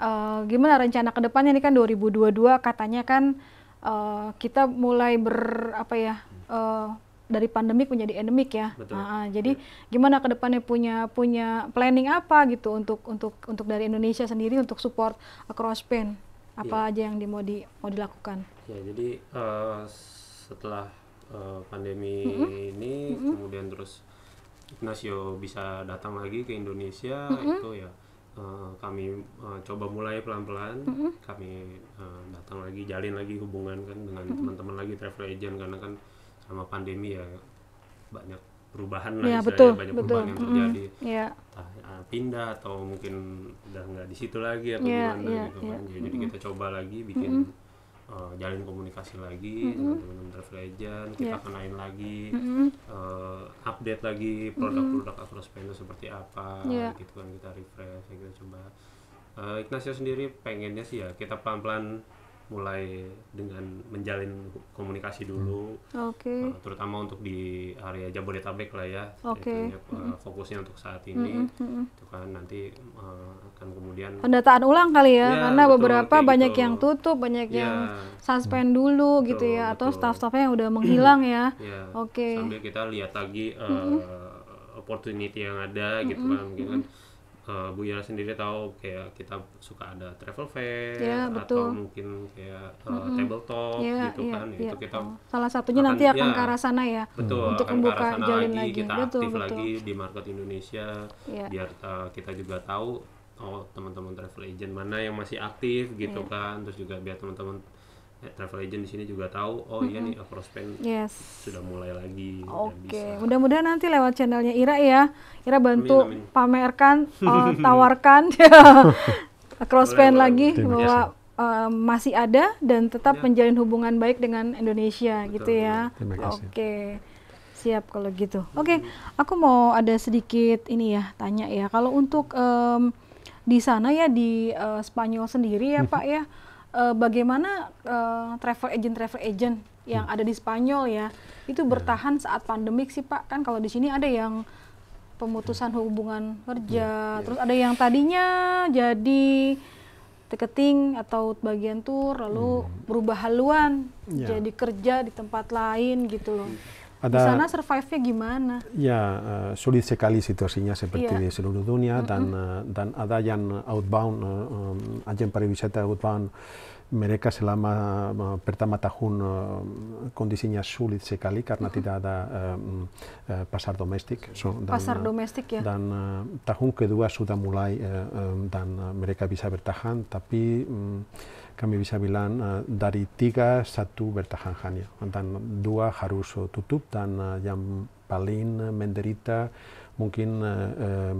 uh, gimana rencana kedepannya ini kan 2022 katanya kan uh, kita mulai ber apa ya? Uh, dari pandemik menjadi endemik ya. Betul. Uh, uh, jadi iya. gimana ke depannya punya punya planning apa gitu untuk untuk untuk dari Indonesia sendiri untuk support across pen apa yeah. aja yang di, mau di mau dilakukan? Ya jadi uh, setelah uh, pandemi mm -hmm. ini mm -hmm. kemudian terus Ignacio bisa datang lagi ke Indonesia mm -hmm. itu ya uh, kami uh, coba mulai pelan-pelan mm -hmm. kami uh, datang lagi jalin lagi hubungan kan dengan mm -hmm. Teman -teman lagi travel agent karena kan sama pandemi ya banyak perubahan lah ya, betul, banyak betul. perubahan yang terjadi mm, iya. yeah. Entah, ah, pindah atau mungkin udah nggak di situ lagi atau yeah, gimana yeah, gitu yeah. kan ya, jadi mm. kita coba lagi bikin mm. uh, eh, jalin komunikasi lagi mm -hmm. teman-teman Drive Legend kita yeah. kenain lagi mm uh, update lagi produk-produk Across itu seperti apa yeah. gitu kan kita refresh kita coba uh, Ignacio sendiri pengennya sih ya kita pelan-pelan mulai dengan menjalin komunikasi dulu, okay. uh, eh, terutama untuk di area Jabodetabek lah ya, okay. itu, uh, fokusnya untuk saat ini, hmm. -hmm. itu kan nanti uh, akan kemudian pendataan ulang kali ya, ya karena betul, beberapa banyak gitu. yang tutup, banyak ya. yang mm. suspend dulu gitu betul, gitu ya, atau staff-staffnya yang udah menghilang ya, ya. oke. Okay. Sambil kita lihat lagi uh, -hmm. opportunity yang ada -hmm. gitu kan, -hmm. kan uh, Bu Yara sendiri tahu kayak kita suka ada travel fair ya, betul. atau mungkin kayak uh, eh, mm-hmm. tabletop ya, gitu ya, kan ya. itu iya. kita oh, salah satunya akan, nanti akan ya, ke arah sana ya betul untuk membuka ke jalin lagi, lagi. kita betul, aktif betul. lagi di market Indonesia ya. biar uh, kita juga tahu oh teman-teman travel agent mana yang masih aktif gitu ya. kan terus juga biar teman-teman Eh, travel agent di sini juga tahu oh mm -hmm. iya nih overspend yes. sudah mulai lagi oke okay. mudah-mudahan nanti lewat channelnya Ira ya Ira bantu amin, amin. pamerkan uh, tawarkan crossspend lagi boleh. bahwa uh, masih ada dan tetap ya. menjalin hubungan baik dengan Indonesia Betul, gitu ya oke okay. siap kalau gitu oke okay. aku mau ada sedikit ini ya tanya ya kalau untuk um, di sana ya di uh, Spanyol sendiri ya Pak ya uh, bagaimana uh, travel agent travel agent yang hmm. ada di Spanyol ya itu ya. bertahan saat pandemik sih Pak kan kalau di sini ada yang pemutusan hubungan kerja hmm. terus ada yang tadinya jadi ticketing atau bagian tour lalu hmm. berubah haluan yeah. jadi kerja di tempat lain gitu loh ada di sana survive-nya gimana? Ya uh, sulit sekali situasinya seperti yeah. di seluruh dunia mm -hmm. dan uh, dan ada yang outbound uh, um, agen pariwisata outbound mereka selama uh, pertama tahun uh, kondisinya sulit sekali karena tidak ada um, uh, pasar domestik. So, dan, pasar domestik ya. Dan uh, tahun kedua sudah mulai uh, um, dan uh, mereka bisa bertahan tapi um, kami bisa bilang uh, dari tiga satu bertahan hanya dan dua harus tutup dan uh, yang paling eh, menderita mungkin uh, uh,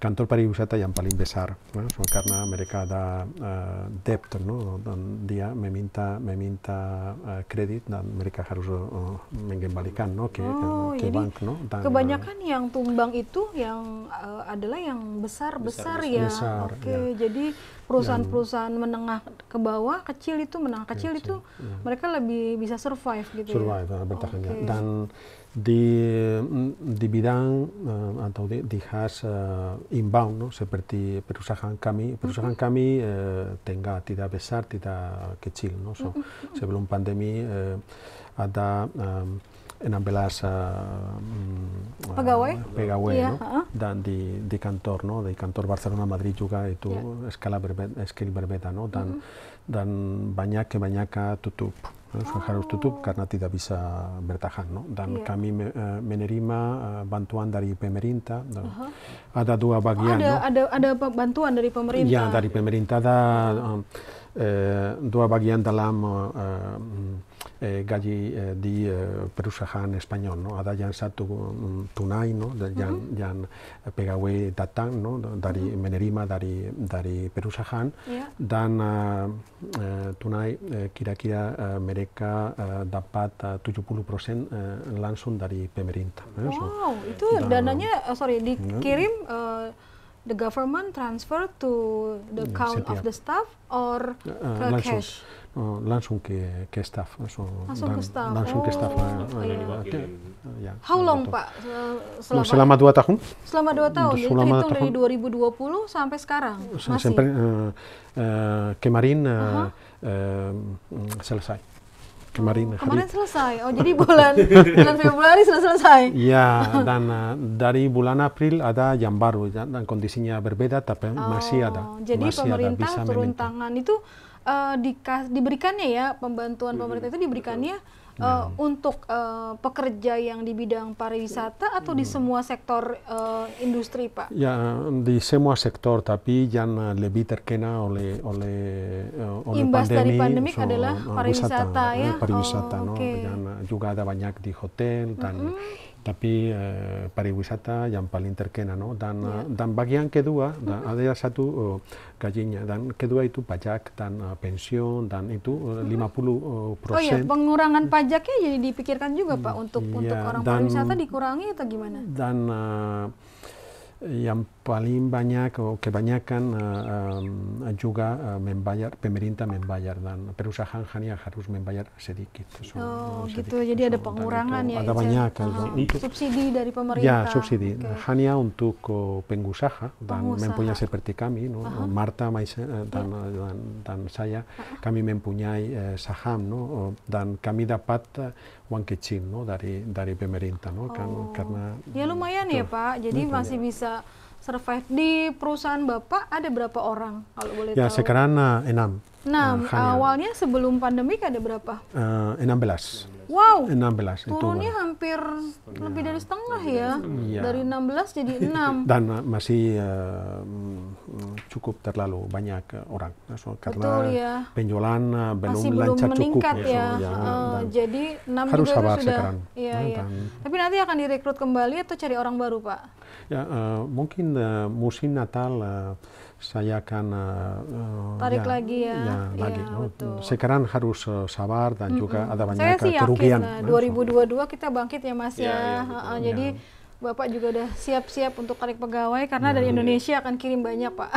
kantorpari usata yang paling besar eh? eh, no? karena mereka ada uh, debt no? dan dia meminta meminta uh, kredit dan mereka harus uh, mengembalikan no? ke, oh, ke bank no? dan, kebanyakan uh, yang tumbang itu yang uh, adalah yang besar besar, besar ya besar, oke okay. ya. jadi perusahaan-perusahaan menengah ke bawah kecil itu menengah kecil, kecil ya, itu ya. mereka lebih bisa survive gitu ya? survive ya? bertahan okay. dan Mm, eh, di, di bidan uh, atau di, di inbound, no? seperti perusahaan kami. Perusahaan mm -hmm. kami eh, tenga tira besar, tidak kecil. No? So, eh, ehm, mm -hmm. Sebelum pandemi uh, ada um, enam dan di, di kantor no? di kantor Barcelona Madrid juga itu yeah. skala berbeda, no? dan mm -hmm. dan banyak ke tutup Harus ah. tutup karena tidak bisa bertahan, no? dan yeah. kami me, eh, menerima eh, bantuan dari pemerintah. Uh -huh. Ada dua oh, bagian. Oh, ada, no? ada ada bantuan dari pemerintah. Ya dari pemerintah ada uh eh, dua bagian dalam uh, eh, Galli eh, di eh, Perusahan español, ¿no? Ada ya satu mm, tunai, ¿no? Yang, uh -huh. yang ya pegawai datang, ¿no? Dari uh -huh. menerima dari dari Perusahaan yeah. dan uh, ah, eh, tunai uh, eh, kira-kira uh, eh, mereka uh, dapat tujuh 70% persen langsung dari pemerintah. Wow, so, itu dan, dananya uh, sorry ya. dikirim yeah. uh, the government transfer to the account Setiap. of the staff or uh, uh, cash? Langsung ke ke staff, langsung, langsung ke staff. Oh, ya, How long Pak? Selama, selama dua tahun. Selama dua tahun. Jadi selama dua tahun. dari 2020 sampai sekarang. Masih. Sampai uh, eh, eh, kemarin eh, selesai kemarin. Oh, kemarin selesai. Oh, jadi bulan bulan Februari sudah selesai. ya dan dari bulan April ada yang baru dan kondisinya berbeda tapi oh, masih ada. Jadi masih pemerintah ada, turun tangan itu uh, dikas diberikannya ya pembantuan hmm. pemerintah itu diberikannya uh, hmm. untuk uh, pekerja yang di bidang pariwisata atau hmm. di semua sektor uh, industri pak? Ya di semua sektor tapi yang lebih terkena oleh oleh uh, oleh imbas pandemi, dari pandemi so, adalah pariwisata pariwisata ya pariwisata oh, no? okay. juga ada banyak di hotel dan -hmm tapi eh, pariwisata yang paling terkena no dan yeah. Ya. dan bagian kedua dan ada satu oh, gajinya dan kedua itu pajak dan uh, pensiun dan itu eh, lima puluh persen. Oh iya, pengurangan pajaknya jadi dipikirkan juga Pak mm, untuk yeah, untuk orang dan, pariwisata dikurangi atau gimana? Dan uh, Eh, yang paling banyak atau kebanyakan uh, eh, um, juga uh, eh, membayar pemerintah membayar dan perusahaan hanya harus membayar sedikit. So, oh sedikit, gitu, jadi ada pengurangan ya. Ada banyak. uh dan ah, untuk, subsidi dari pemerintah. Ya subsidi okay. hanya untuk uh, pengusaha ya. dan mempunyai seperti kami, no? uh -huh. Marta uh, dan, dan, dan saya uh -huh. kami mempunyai uh, saham, no? dan kami dapat uh, uang kecil no dari dari pemerintah no kan, oh. kan karena ya lumayan tuh, ya pak jadi lumayan. masih bisa survive di perusahaan bapak ada berapa orang kalau boleh ya, tahu ya sekarang eh, enam Nah, uh, awalnya sebelum pandemi ada berapa? Uh, eh, 16. Wow. 16 itu. Turunnya kan. hampir setengah. lebih dari ya. setengah ya. ya. Dari 16 jadi 6. Dan masih uh, cukup terlalu banyak orang so, karena Betul, ya. penjualan uh, belum masih lancar belum cukup ya. ya. So, ya uh, jadi 6 harus juga sabar sudah. Sekarang. Ya, nah, ya. Tapi nanti akan direkrut kembali atau cari orang baru, Pak? Ya, uh, mungkin uh, musim Natal uh, saya akan uh, tarik ya, lagi ya. ya, lagi. no? Iya, oh, sekarang harus uh, sabar dan mm -hmm. juga ada banyak saya sih kerugian. Yakin, nah, 2022 kita bangkit ya Mas ya. ya. ya uh, jadi ya. Bapak juga udah siap-siap untuk tarik pegawai karena ya, dari iya. Indonesia akan kirim banyak, Pak.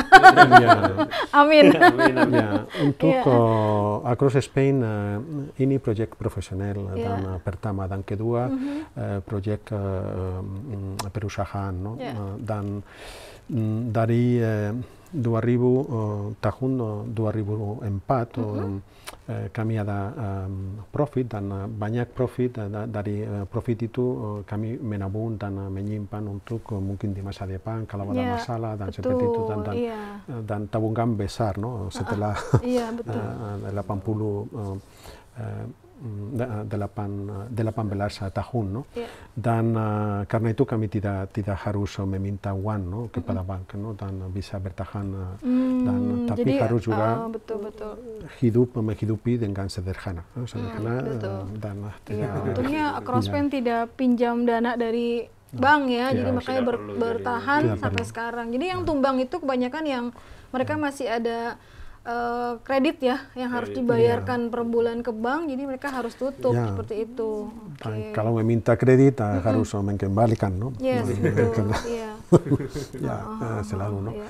Ya. amin. Iya, amin, amin. Ya, untuk ya. Uh, Across Spain uh, ini proyek profesional ya. dan uh, pertama dan kedua mm-hmm. mm -hmm. uh, proyek uh, um, perusahaan, no? ya. uh, dan um, dari uh, dua ribu eh, tahun dua ribu empat uh eh, kami eh, ada um, profit dan uh, banyak profit uh, dari uh, profit itu uh, kami menabung dan uh, menyimpan untuk uh, mungkin di masa depan kalau ada ya, masalah dan betul, seperti itu dan dan, yeah. Iya. uh, dan tabungan besar no setelah uh, yeah, uh, 80 uh, uh, delapan belas tahun. No? Dan karena itu kami tidak tidak harus meminta uang no, kepada bank no? dan bisa bertahan. dan tapi harus juga hidup hidupi hidup menghidupi dengan sederhana. Sederhana dan tidak. untungnya iya. tidak pinjam dana dari ah, bank ya, iya. jadi makanya bertahan iya, sampai sekarang. Jadi yang tumbang itu kebanyakan yang mereka masih ada Eh, kredit ya yang kredit, harus dibayarkan iya. per bulan ke bank, jadi mereka harus tutup ya. seperti itu. Kan okay. Kalau meminta kredit mm -hmm. harus mengembalikan, no? Yes, nah, gitu kan. iya. ya, uh, selalu, no. Iya.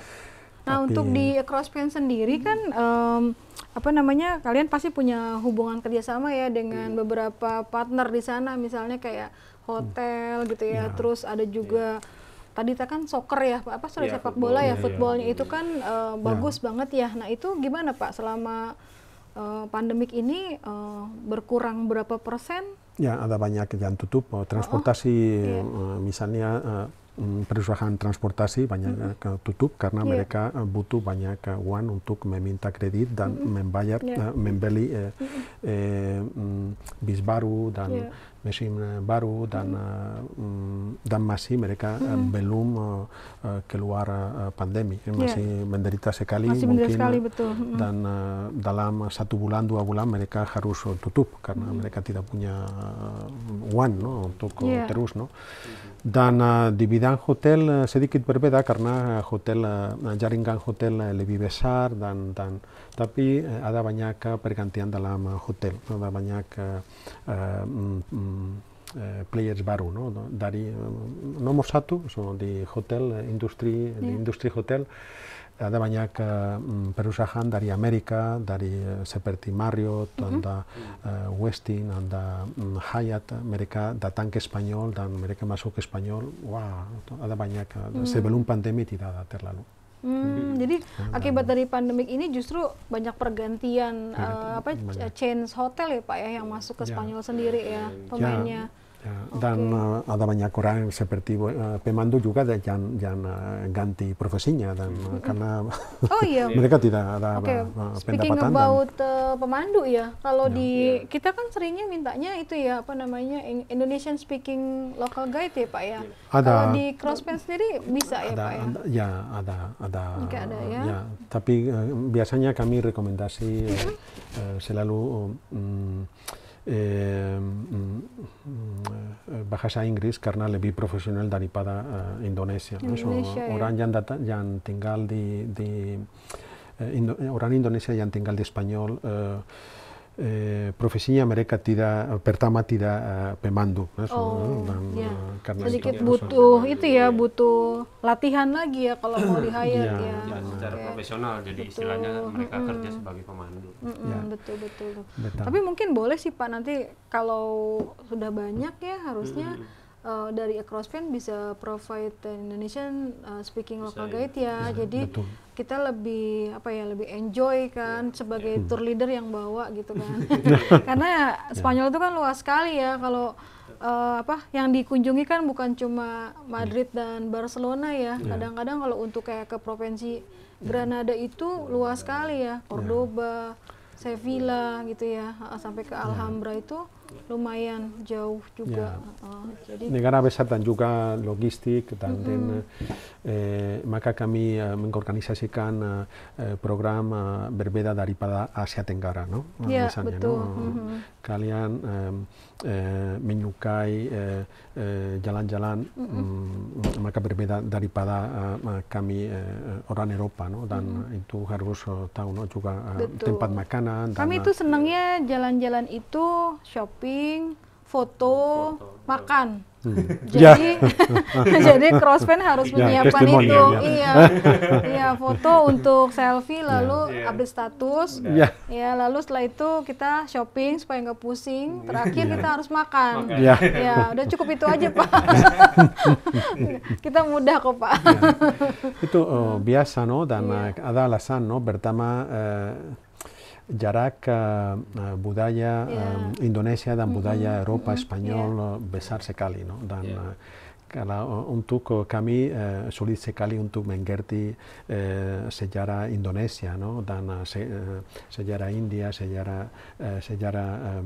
Nah, Tapi, untuk di Crosspen sendiri kan um, apa namanya? Kalian pasti punya hubungan kerjasama ya dengan iya. beberapa partner di sana, misalnya kayak hotel gitu ya. ya. Terus ada juga iya tadi kan soccer ya Pak, apa sudah ya, sepak bola ya, iya, iya. footballnya ya. itu kan uh, bagus ya. banget ya. Nah itu gimana Pak selama uh, pandemik ini uh, berkurang berapa persen? Ya ada banyak yang tutup, transportasi oh, oh. Uh, misalnya uh, perusahaan transportasi banyak mm -hmm. tutup karena yeah. mereka butuh banyak uang untuk meminta kredit dan mm -hmm. membayar yeah. uh, membeli uh, mm -hmm. uh, bis baru dan yeah Mesim eh, baru dan, mm. Eh, mm, dan Masi, mereka mm. Eh, belum keluar pandemi. Masih yeah. menderita sekali masih mungkin. Sekali, betul. Mm. Dan dalam satu bulan, dua bulan mereka harus tutup karena mm. mereka tidak punya uang no, untuk yeah. terus. No? Dan di bidang hotel sedikit berbeda karena hotel Jaringan Hotel lebih besar dan dan Tapi eh, de per cantiant de l'am hotel, ada banyak eh, mm, mm, eh, players baru, no? dari nomo satu, so, di hotel, industri, yeah. di industri hotel, que mm, per uh, perusahaan dari Amèrica, dari seperti Marriott, mm -hmm. anda uh, Westin, anda um, Hyatt, mereka datang ke espanyol, dan mereka masuk espanyol, Spanyol, wah, wow, ada banyak, mm -hmm. sebelum pandemi tidak ada terlalu. Hmm, hmm, jadi akibat dari pandemik ini justru banyak pergantian uh, apa change hotel ya Pak ya yang masuk ke ya. Spanyol sendiri ya, ya. pemainnya. Ya dan eh, ada banyak orang seperti uh, eh, pemandu juga yang, yang uh, ganti profesinya dan uh, karena oh, iya. mereka tidak ada okay. pendapatan. Speaking about dan, uh, eh, pemandu ya, kalau yeah. di yeah. kita kan seringnya mintanya itu ya apa namanya Indonesian speaking local guide ya Pak ya. ya. Ada. Kalau di Crosspen sendiri bisa ya, ada, ya Pak ya. Ada, ya ada ada. Okay, ada ya. ya. Tapi uh, biasanya kami rekomendasi uh, uh, selalu um, eh, mm, mm, mm, Bahasa Inggris karena lebih professional daripada a eh, Indonesia. Indonesia so, eh. ya. Orang yang datang, yang tinggal di, de... uh, Indo Indonèsia ja han tinggal di Spanyol Eh, Eh, profesinya mereka tidak eh, pertama tidak uh, pemandu oh, iya. karena sedikit butuh itu ya butuh latihan lagi ya kalau mau di iya. hire ya, iya, secara profesional jadi betul. istilahnya mereka kerja sebagai pemandu betul, betul betul tapi mungkin boleh sih pak nanti kalau sudah banyak ya harusnya uh, dari across fan bisa provide Indonesian uh, speaking bisa, local ya. guide ya. Bisa, ya. Jadi betul. kita lebih apa ya lebih enjoy kan yeah, sebagai yeah. tour leader yang bawa gitu kan. Karena ya. Spanyol itu kan luas sekali ya kalau uh, apa yang dikunjungi kan bukan cuma Madrid dan Barcelona ya. Iya. Kadang-kadang kalau untuk kayak ke provinsi iya. Granada itu luas sekali ya, iya. Cordoba, Sevilla gitu ya, sampai ke Alhambra itu lumayan jauh juga. Yeah. Ya. Uh, jadi negara besar dan juga logistik dan, mm -hmm. dan eh, maka kami uh, mengorganisasikan uh, program uh, berbeda daripada Asia Tenggara, no? Yeah, ya, Misalnya, betul. No? Mm -hmm. Kalian um, eh, menyukai jalan-jalan eh, eh, mm -hmm. maka berbeda daripada uh, kami uh, orang Eropa, no? Dan mm -hmm. itu harus tahu no? juga uh, tempat makanan. Dan, kami itu senangnya jalan-jalan itu shopping shopping, foto, foto makan. Hmm. Jadi ya. jadi Crossfan harus ya, menyiapkan itu. Ya, ya. Iya. iya, foto untuk selfie ya. lalu yeah. update status. Yeah. Ya, iya, lalu setelah itu kita shopping supaya nggak pusing. Hmm. Terakhir yeah. kita harus makan. Okay. Yeah. Ya, iya, udah cukup itu aja, Pak. kita mudah kok, Pak. Yeah. Itu oh, hmm. biasa, no? Dan yeah. ada alasan, no? Pertama eh, Jarak, eh, eh, Budaya, yeah. eh, Indonèsia, dan Budaya, mm-hmm. Europa, mm -hmm. espanyol, yeah. Eh, besar Cali, no? Dan, yeah. Eh, Kalau untuk kami eh, sulit sekali untuk mengerti eh, sejarah Indonesia no? dan eh, sejarah India, sejarah eh, sejarah eh,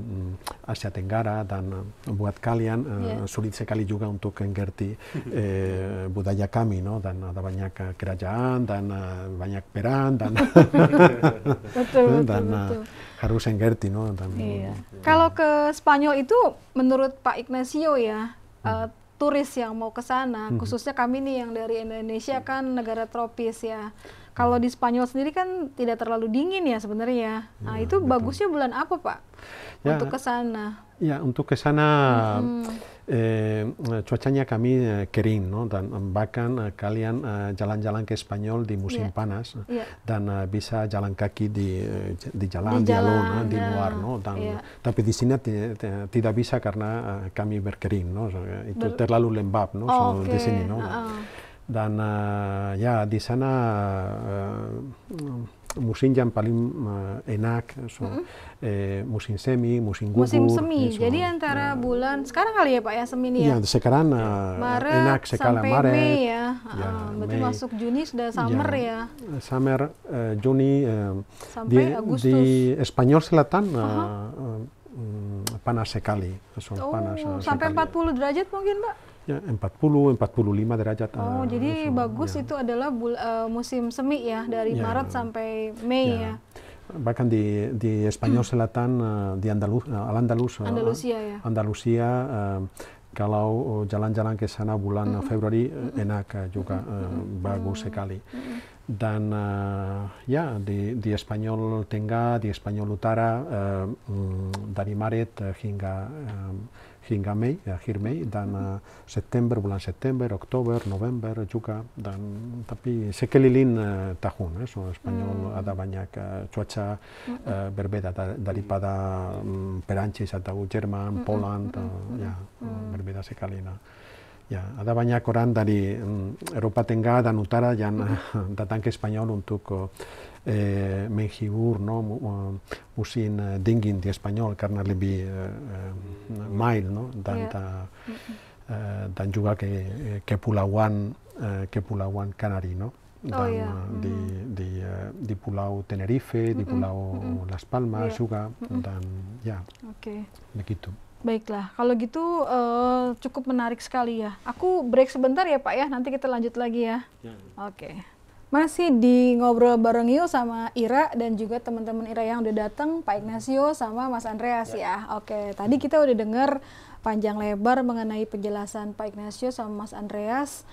Asia Tenggara dan buat kalian eh, yeah. sulit sekali juga untuk mengerti eh, budaya kami no? dan ada banyak kerajaan dan banyak peran dan betul, betul, dan betul. harus mengerti, no? Dan, iya. Kalau ke Spanyol itu menurut Pak Ignacio ya hmm. uh, turis yang mau ke sana, hmm. khususnya kami nih yang dari Indonesia iya. kan negara tropis ya. Kalau di Spanyol sendiri kan tidak terlalu dingin ya sebenarnya. Ya, nah, iya, itu betul. bagusnya bulan apa, Pak? Ya, untuk ke sana. Ya, untuk ke sana. Hmm Eh, eh, cuacanya kami eh, kering no dan bahkan kalian jalan-jalan ke Spanyol di musim yeah. panas yeah. dan bisa jalan kaki di di jalan di, jalan, di, alun, di luar no dan yeah. tapi di sini tidak bisa karena kami berkering no itu terlalu lembab no oh, so, okay. di sini no uh -uh. dan ya di sana musim yang paling uh, eh, enak, so, mm -hmm. eh, musim semi, musim gugur. Musim semi, so, jadi antara uh, bulan sekarang kali ya Pak ya semi ini ya? Iya, sekarang uh, Maret, enak sekali sampai Maret. Mei ya, ya uh, berarti Mei. masuk Juni sudah ya. summer ya. ya. Summer, uh, Juni, uh, sampai di, Agustus. Di Spanyol Selatan uh, uh -huh. uh, panas sekali, so, oh, panas sampai sekali. 40 derajat mungkin Pak? Ya, 40 45 derajat. Oh, uh, jadi musim, bagus ya. itu adalah bul uh, musim semi ya dari ya. Maret sampai Mei ya. ya. Bahkan di di Spanyol Selatan uh, di Andalus uh, Al Andalus uh, Andalusia ya. Andalusia uh, kalau oh, jalan-jalan ke sana bulan -hmm. Februari enak juga -hmm. uh, bagus sekali. -hmm. Dan uh, ya di di Spanyol Tengah, di Spanyol Utara uh, dari Maret hingga Hingamei, eh, Hirmei, dan eh, setembre, volant setembre, octobre, novembre, juga, dan tapi sekelilin eh, tajun, eh, so espanyol a mm. ada banyac, xoatxa, mm. berbeda per um, a atau Jerman, Poland, ja, ya, berbeda sekali. Nah. Ja, adabaina korandari mm, Europatenga danutara jan datanke espainol untuko e, eh, menhigur, no, musin eh, dingin di espanyol, karna lebi e, mail, no, dan yeah. da, e, dan juga ke, kepulauan, pulauan kanari, no, dan oh, yeah. di, di, eh, di pulau Tenerife, di pulau Las Palmas yeah. juga, dan, ja, yeah. okay. begitu. Baiklah, kalau gitu uh, cukup menarik sekali ya. Aku break sebentar ya Pak ya, nanti kita lanjut lagi ya. ya. Oke. Okay. Masih di ngobrol bareng Yo sama Ira dan juga teman-teman Ira yang udah datang, Pak Ignacio sama Mas Andreas ya. ya. Oke, okay. tadi kita udah dengar panjang lebar mengenai penjelasan Pak Ignacio sama Mas Andreas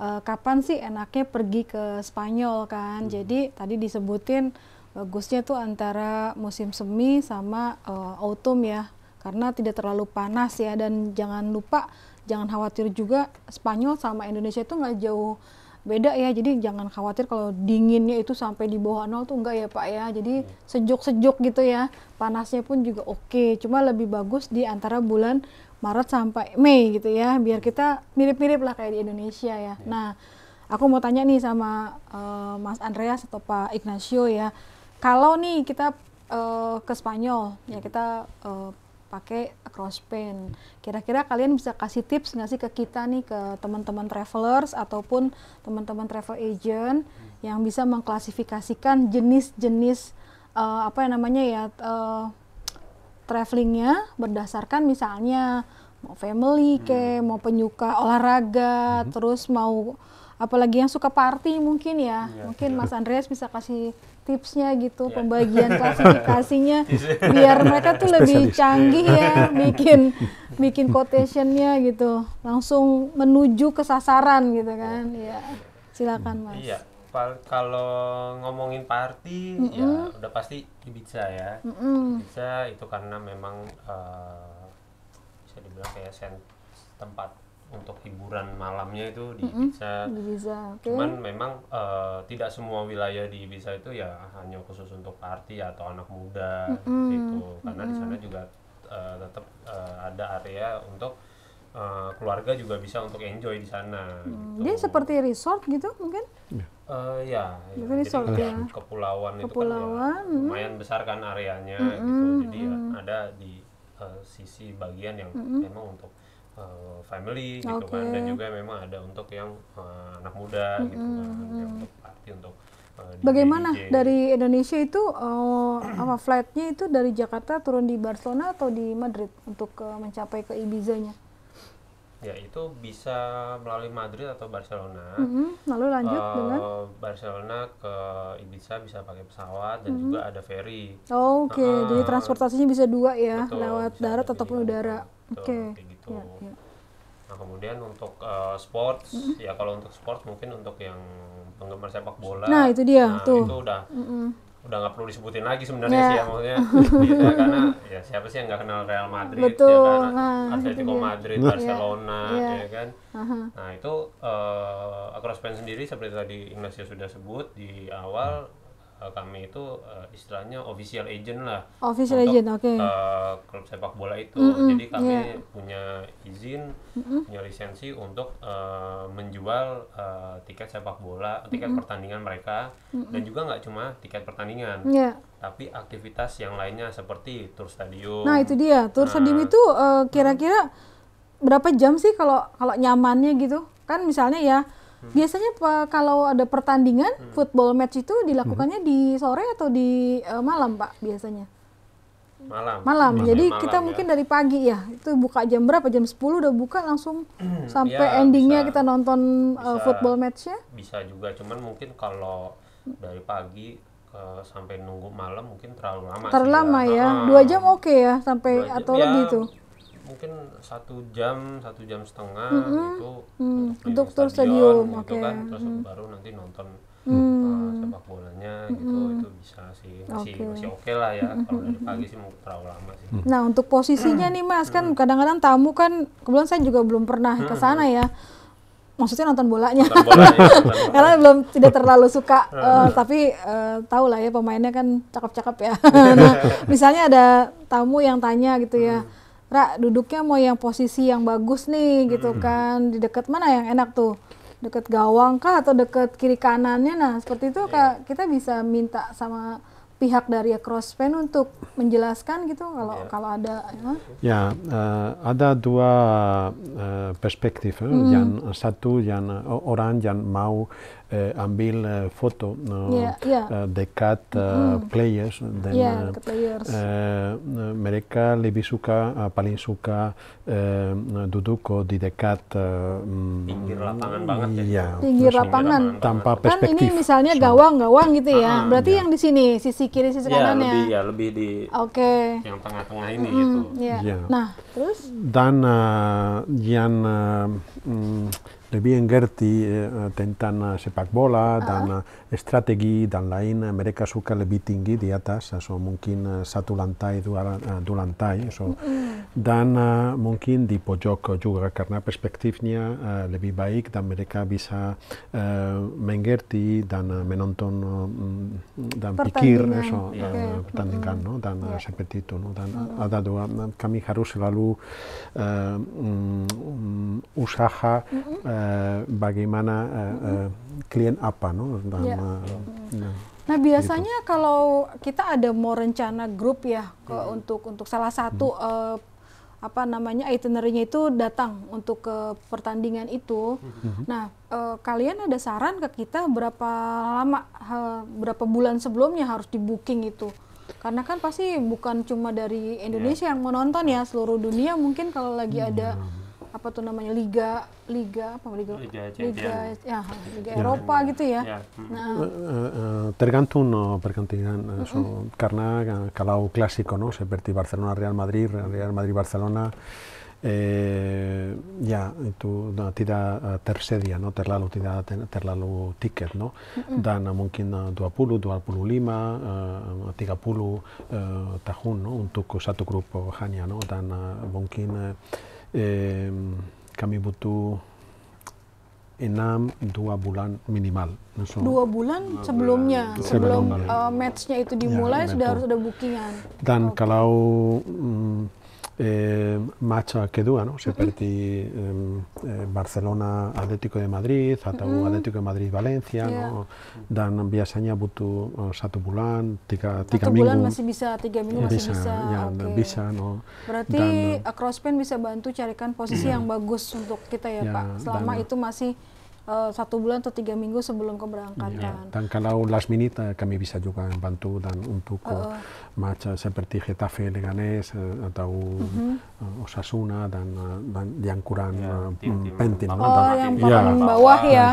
uh, kapan sih enaknya pergi ke Spanyol kan. Hmm. Jadi tadi disebutin bagusnya tuh antara musim semi sama uh, autumn ya karena tidak terlalu panas ya dan jangan lupa jangan khawatir juga Spanyol sama Indonesia itu nggak jauh beda ya jadi jangan khawatir kalau dinginnya itu sampai di bawah nol tuh enggak ya pak ya jadi iya. sejuk-sejuk gitu ya panasnya pun juga oke cuma lebih bagus di antara bulan Maret sampai Mei gitu ya biar iya. kita mirip-mirip lah kayak di Indonesia ya iya. nah aku mau tanya nih sama uh, Mas Andreas atau Pak Ignacio ya kalau nih kita uh, ke Spanyol ya kita uh, pakai crossband. Kira-kira kalian bisa kasih tips nggak sih ke kita nih ke teman-teman travelers ataupun teman-teman travel agent yang bisa mengklasifikasikan jenis-jenis uh, apa yang namanya ya uh, travelingnya berdasarkan misalnya mau family hmm. ke, mau penyuka olahraga, hmm. terus mau apalagi yang suka party mungkin ya. Yeah. Mungkin Mas Andreas bisa kasih tipsnya gitu, yeah. pembagian klasifikasinya iya. biar mereka tuh lebih canggih ya iya. bikin bikin quotationnya gitu. Langsung menuju ke sasaran gitu kan. Ya. Silakan Mas. Iya. Kalau ngomongin party mm -mm. ya udah pasti Ibiza ya. Mm -mm. Ibiza itu karena memang uh, bisa dibilang kayak tempat untuk hiburan malamnya itu di Ibiza. Mm-hmm, di Ibiza. Okay. Cuman memang uh, tidak semua wilayah di Ibiza itu ya hanya khusus untuk party atau anak muda mm-hmm. gitu. Karena mm-hmm. di sana juga uh, eh, tetap uh, eh, ada area untuk uh, keluarga juga bisa untuk enjoy di sana. Mm. Gitu. Dia seperti resort gitu mungkin? Uh, ya, ya. resort jadi ya. kepulauan, kepulauan itu kan ya, hmm. lumayan besar kan areanya mm-hmm. gitu. Jadi mm-hmm. ada di uh, sisi bagian yang mm-hmm. memang untuk uh, family gitu kan dan juga memang ada untuk yang uh, anak muda mm -hmm. gitu kan -hmm. untuk party untuk eh, Bagaimana DJ. dari Indonesia itu uh, apa flightnya itu dari Jakarta turun di Barcelona atau di Madrid untuk uh, mencapai ke Ibizanya? Ya itu bisa melalui Madrid atau Barcelona. Mm -hmm. Lalu lanjut uh, dengan Barcelona ke Ibiza bisa pakai pesawat dan mm -hmm. juga ada ferry. Oke, okay. uh, jadi transportasinya bisa dua ya, betul, lewat darat ataupun udara gitu okay. kayak gitu yeah, yeah. nah kemudian untuk uh, sports mm -hmm. ya kalau untuk sports mungkin untuk yang penggemar sepak bola nah itu dia nah, tuh itu udah mm -hmm. udah nggak perlu disebutin lagi sebenarnya yeah. sih ya maksudnya iya, karena ya siapa sih yang nggak kenal Real Madrid ya kan? Betul, ya nah, Atletico Madrid iya, Barcelona yeah. ya kan uh -huh. nah itu uh, eh, across sendiri seperti tadi Ignacio sudah sebut di awal Eh, kami itu uh, istilahnya official agent lah. Official untuk, agent, oke. Okay. Uh, eh, klub sepak bola itu, mm -hmm, jadi kami yeah. punya izin, mm -hmm. punya lisensi untuk uh, menjual uh, tiket sepak bola, tiket mm -hmm. pertandingan mereka, mm -hmm. dan juga nggak cuma tiket pertandingan. Yeah tapi aktivitas yang lainnya seperti tour stadium. Nah itu dia tour nah, stadium itu kira-kira uh, berapa jam sih kalau kalau nyamannya gitu? Kan misalnya ya Hmm. Biasanya uh, kalau ada pertandingan hmm. football match itu dilakukannya hmm. di sore atau di uh, malam, Pak, biasanya? Malam. Malam. Hmm. Jadi malam, kita ya. mungkin dari pagi ya. Itu buka jam berapa? Jam 10 udah buka langsung hmm, sampai ya, endingnya bisa, kita nonton e, bisa, uh, football matchnya? Bisa juga, cuman mungkin kalau dari pagi Uh, sampai nunggu malam mungkin terlalu lama. Terlalu ya. lama ya, dua jam oke okay ya sampai atau ya, lebih itu mungkin satu jam satu jam setengah mm-hmm. gitu mm -hmm. itu mm. untuk, tour stadion, gitu okay. kan terus mm. baru nanti nonton mm. uh, sepak bolanya mm. gitu mm-hmm. itu bisa sih masih okay. masih oke okay lah ya kalau dari pagi sih mau terlalu lama sih mm. nah untuk posisinya mm. nih mas kan mm. kadang-kadang tamu kan kebetulan saya juga belum pernah ke sana ya maksudnya nonton bolanya, nonton bolanya karena belum tidak terlalu suka uh, tapi uh, eh, tau lah ya pemainnya kan cakep-cakep ya nah misalnya ada tamu yang tanya gitu ya hmm Ra duduknya mau yang posisi yang bagus nih gitu hmm. kan di dekat mana yang enak tuh dekat gawang kah atau dekat kiri kanannya nah seperti itu yeah. Kak, kita bisa minta sama pihak dari Crosspen untuk menjelaskan gitu kalau yeah. kalau ada ya, yeah, uh, ada dua uh, perspektif eh, hmm. yang satu yang eh, orang yang mau uh, eh, ambil uh, eh, foto uh, yeah, yeah. Uh, dekat uh, mm. players dan yeah, uh, players. Uh, mereka lebih suka uh, paling suka uh, duduk di dekat uh, pinggir lapangan banget ya. Iya, pinggir lapangan tanpa kan perspektif. Kan ini misalnya gawang-gawang gitu ya. Uh, Berarti yeah. yang di sini sisi kiri sisi yeah, kanan ya. Lebih, ya lebih di Oke. Okay. yang tengah-tengah ini mm -hmm, gitu. Yeah. Yeah. Nah, terus dan uh, eh, yang uh, mm, Le Gerti eh, tentant eh, bola, ah. strategi dan lain mereka suka lebih tinggi di atas, so mungkin satu lantai, dua, dua lantai, so. dan uh, mungkin di pojok juga karena perspektifnya uh, lebih baik dan mereka bisa uh, mengerti dan uh, menonton um, dan pikir, so, yeah. uh, pertandingan, mm -hmm. no? dan eh, yeah. seperti itu. No? Dan mm -hmm. ada dua, mm, kami harus selalu uh, um, usaha uh, bagaimana uh, uh, klien apa, no? dan, yeah. Iya. Nah. biasanya gitu. kalau kita ada mau rencana grup ya ke, hmm. untuk untuk salah satu hmm. uh, apa namanya itinerary itu datang untuk ke pertandingan itu. Hmm. Nah uh, kalian ada saran ke kita berapa lama uh, berapa bulan sebelumnya harus di booking itu? Karena kan pasti bukan cuma dari iya. Indonesia yeah. yang menonton ya seluruh dunia mungkin kalau lagi hmm. ada apa tuh namanya liga liga apa liga liga, liga ya liga ya. Eropa ya. gitu ya. ya. Hmm. Nah. Tergantung eh, eh, eh, pergantian uh -huh. so, karena kalau klasik no seperti Barcelona Real Madrid Real Madrid Barcelona eh, ja ya, itu no, tidak tersedia no terlalu tidak terlalu tiket no mungkin dua puluh dua puluh lima tiga puluh tahun no untuk satu grup hanya no dan mungkin kami butuh enam dua bulan minimal. So, dua bulan sebelumnya, sebelum, sebelum uh, matchnya itu ya, dimulai ya, sudah harus ada bookingan. Dan okay. kalau mm, Matcha matxak eduan, no? Seperti eh, Barcelona Atlético de Madrid, eta mm -hmm. Atletico de Madrid Valencia, yeah. no? Ya. Dan biasanya butuh satu bulan, tiga, satu tiga minggu. Satu bulan masih bisa, tiga minggu masih bisa. bisa. Ya, okay. bisa no? Berarti dan, Crosspen bisa bantu carikan posisi yeah. yang bagus untuk kita ya, yeah, Pak, selama dan, itu masih Eh, satu bulan atau tiga minggu sebelum keberangkatan. Ya, dan kalau last minute eh, kami bisa juga membantu dan untuk uh, eh, uh. match seperti Getafe, Leganes atau uh mhm. -huh. Osasuna dan dan yang kurang ya, hmm, penting. Oh, dan yang ya, bawah ya.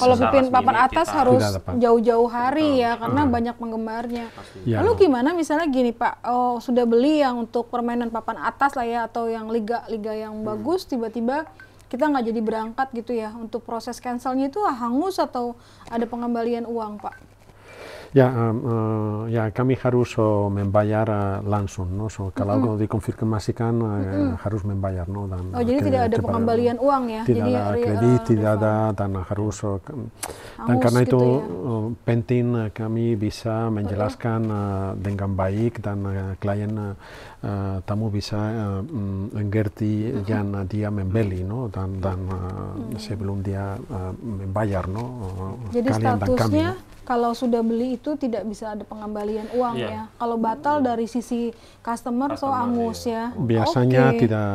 Kalau pimpin papan atas kita harus jauh-jauh hari betul. ya karena uh. banyak penggemarnya. Ya. Lalu gimana misalnya gini Pak, oh, sudah beli yang untuk permainan papan atas lah ya atau yang liga-liga yang hmm. bagus tiba-tiba kita nggak jadi berangkat gitu ya untuk proses cancelnya itu hangus atau ada pengembalian uang pak ya uh, ya, kami harus uh, membayar eh, langsung, no? So, kalau mm -hmm. dikonfirmasikan uh, eh, mm -hmm. harus membayar, no? Dan, oh, jadi tidak ada pengembalian uang ya? Tidak ada kredit, uh, tidak ada, dan harus uh, dan karena gitu itu ya? penting kami bisa menjelaskan uh, dengan baik dan klien uh, tamu bisa uh, mengerti mm -hmm. yang dia membeli, no? Dan dan uh, mm -hmm. sebelum dia uh, membayar, no? Uh, jadi statusnya kami, kalau sudah beli itu tidak bisa ada pengembalian uang yeah. ya. Kalau batal iya. dari sisi customer, so angus iya. ya. Biasanya okay. tidak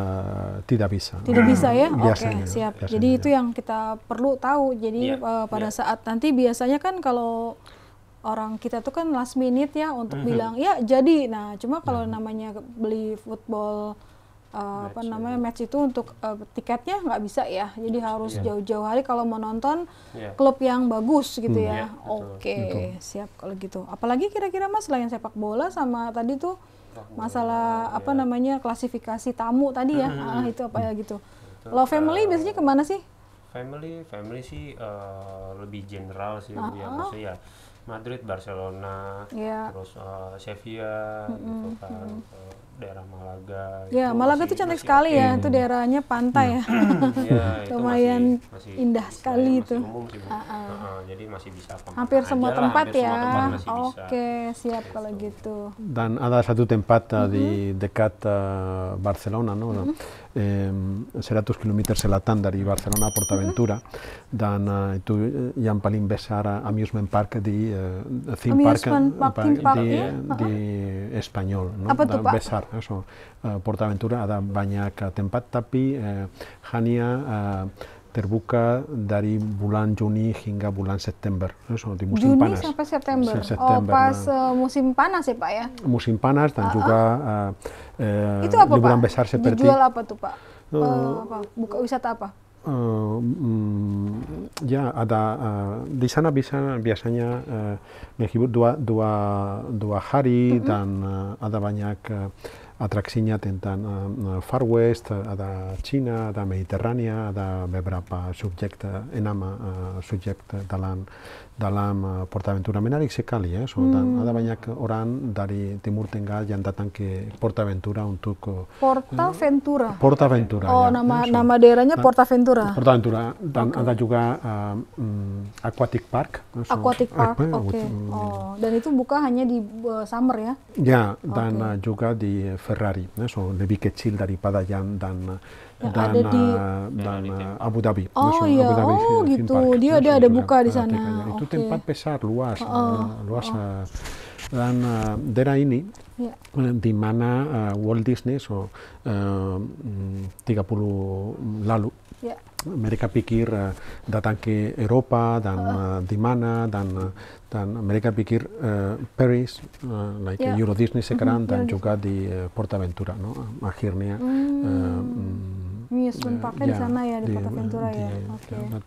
tidak bisa. Tidak hmm, bisa ya. Oke, okay, siap. Biasanya Jadi itu iya. yang kita perlu tahu. Jadi yeah. Iya, uh, pada yeah. saat nanti biasanya kan kalau orang kita tuh kan last minute ya untuk mm -hmm. bilang ya jadi nah cuma kalau namanya beli football uh, eh, match, apa namanya match itu untuk uh, tiketnya nggak bisa ya jadi iya. harus yeah. jauh-jauh hari kalau mau nonton yeah. klub yang bagus gitu hmm, ya yeah, iya, oke okay. siap kalau gitu apalagi kira-kira mas selain sepak bola sama tadi tuh masalah apa iya. namanya klasifikasi tamu tadi ya hmm. ah, itu apa ya gitu lo family uh, biasanya kemana sih family family sih uh, lebih general sih uh -huh. Ah, ya ah. ya Madrid Barcelona yeah. terus uh, Sevilla mm -hmm. gitu kan mm -hmm daerah Malaga. Ya, Malaga itu tuh cantik sekali ya, hmm. itu daerahnya pantai ya. Lumayan indah sekali itu. Masih jadi masih bisa hampir semua ya. tempat ya. Oke, siap gitu. kalau gitu. Dan ada satu tempat eh, di mm-hmm. dekat eh, Barcelona, no? Mm-hmm. eh, serà quilòmetres a la Tàndar i Barcelona a PortAventura, d'on eh, tu hi eh, han palim besara amusement park di eh, theme park, eh, park, park, park di, eh? di espanyol, no? Ah, da, besar, això. Eh, PortAventura ada banyak tempat tapi eh, a eh, terbuka dari bulan Juni hingga bulan September. Eh, so, di musim Juni panas. sampai September. September. Oh, pas nah. Eh, musim panas ya Pak ya? Musim panas dan uh -uh. juga uh, Itu apa, liburan Pak? besar seperti... Dijual apa tuh Pak? Uh, apa? Buka wisata apa? Uh, mm, ya ada uh, di sana bisa biasanya uh, menghibur dua, dua, dua hari mm -hmm. dan uh, ada banyak uh, atraksiņā tentā uh, eh, eh, Far West, da China, da Mediterania, da beberapa en enama uh, de dalam de Ventura Portaventura menarik sekali ya. Eh, so, ada mm. banyak orang dari Timur Tengah yang datang ke Portaventura untuk Portaventura. Eh? Portaventura. Oh, ja, ya, nama So, nama daerahnya Portaventura. Portaventura dan okay. ada juga um, aquatic park. So, aquatic park. Oke. Okay. Mm. Oh, dan itu buka hanya di uh, summer ya? Ya, dan okay. juga di Ferrari, ne eh, so, le bicche Cildari, Padayan dan eh, dan, ada di, dan uh, Abu Dhabi. Eh, oh iya, Abu Dhabi oh gitu. Park. Dia ada ada buka di sana. Okay. Itu tempat besar, luas, oh, ah, uh, ah, luas. Oh. Ah. Dan uh, daerah ini yeah. di mana uh, Walt Disney so uh, 30 mm, lalu yeah. mereka pikir uh, datang ke Eropa dan uh. uh, di mana dan uh, tant America Pikir uh, eh, Paris, uh, eh, like yeah. Euro Disney se gran, mm -hmm. tant jugat i uh, PortAventura, no? A Hirnia. Eh, mm. Uh, mm, Mies un paquet, ja, mai, el PortAventura, ja. Okay.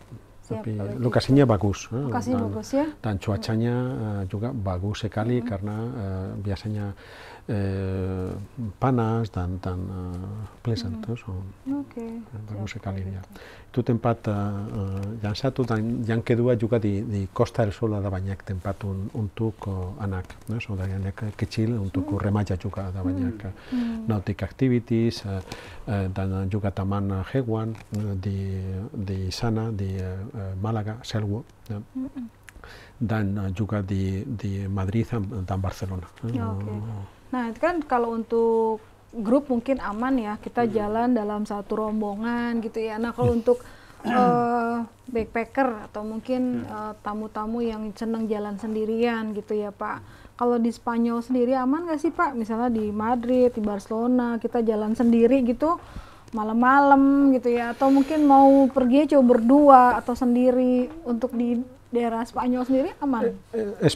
Tapi, lo que sinya bagus, eh? Lo bagus, ya. Tant xoatxanya, juga bagus, ekali, mm -hmm. karena biasanya... eh, panas, tan, tan uh, eh, mm -hmm. o okay. sé música línia. Tu t'empat uh, eh, llançar, eh, tu llan que dua juga di, di Costa del Sol a Dabanyac, t'empat un, un tuc o anac, no? so d'anac que xil, un tuc mm. a jugar a mm. Dabanyac. Mm. Nautic Activities, uh, eh, uh, juga taman a Hewan, uh, di, di Sana, di uh, Màlaga, Selwo, no? mm -mm. dan jugat de, de Madrid, a Barcelona. Eh? Nah, itu kan kalau untuk grup mungkin aman ya, kita hmm. jalan dalam satu rombongan gitu ya. Nah, kalau iya. untuk uh, backpacker atau mungkin iya. eh, tamu-tamu uh, yang senang jalan sendirian gitu ya, Pak. Kalau di Spanyol sendiri aman nggak sih, Pak? Misalnya di Madrid, di Barcelona, kita jalan sendiri gitu malam-malam gitu ya atau mungkin mau pergi coba berdua atau sendiri untuk di Dera Spanyol sendiri aman? E, e,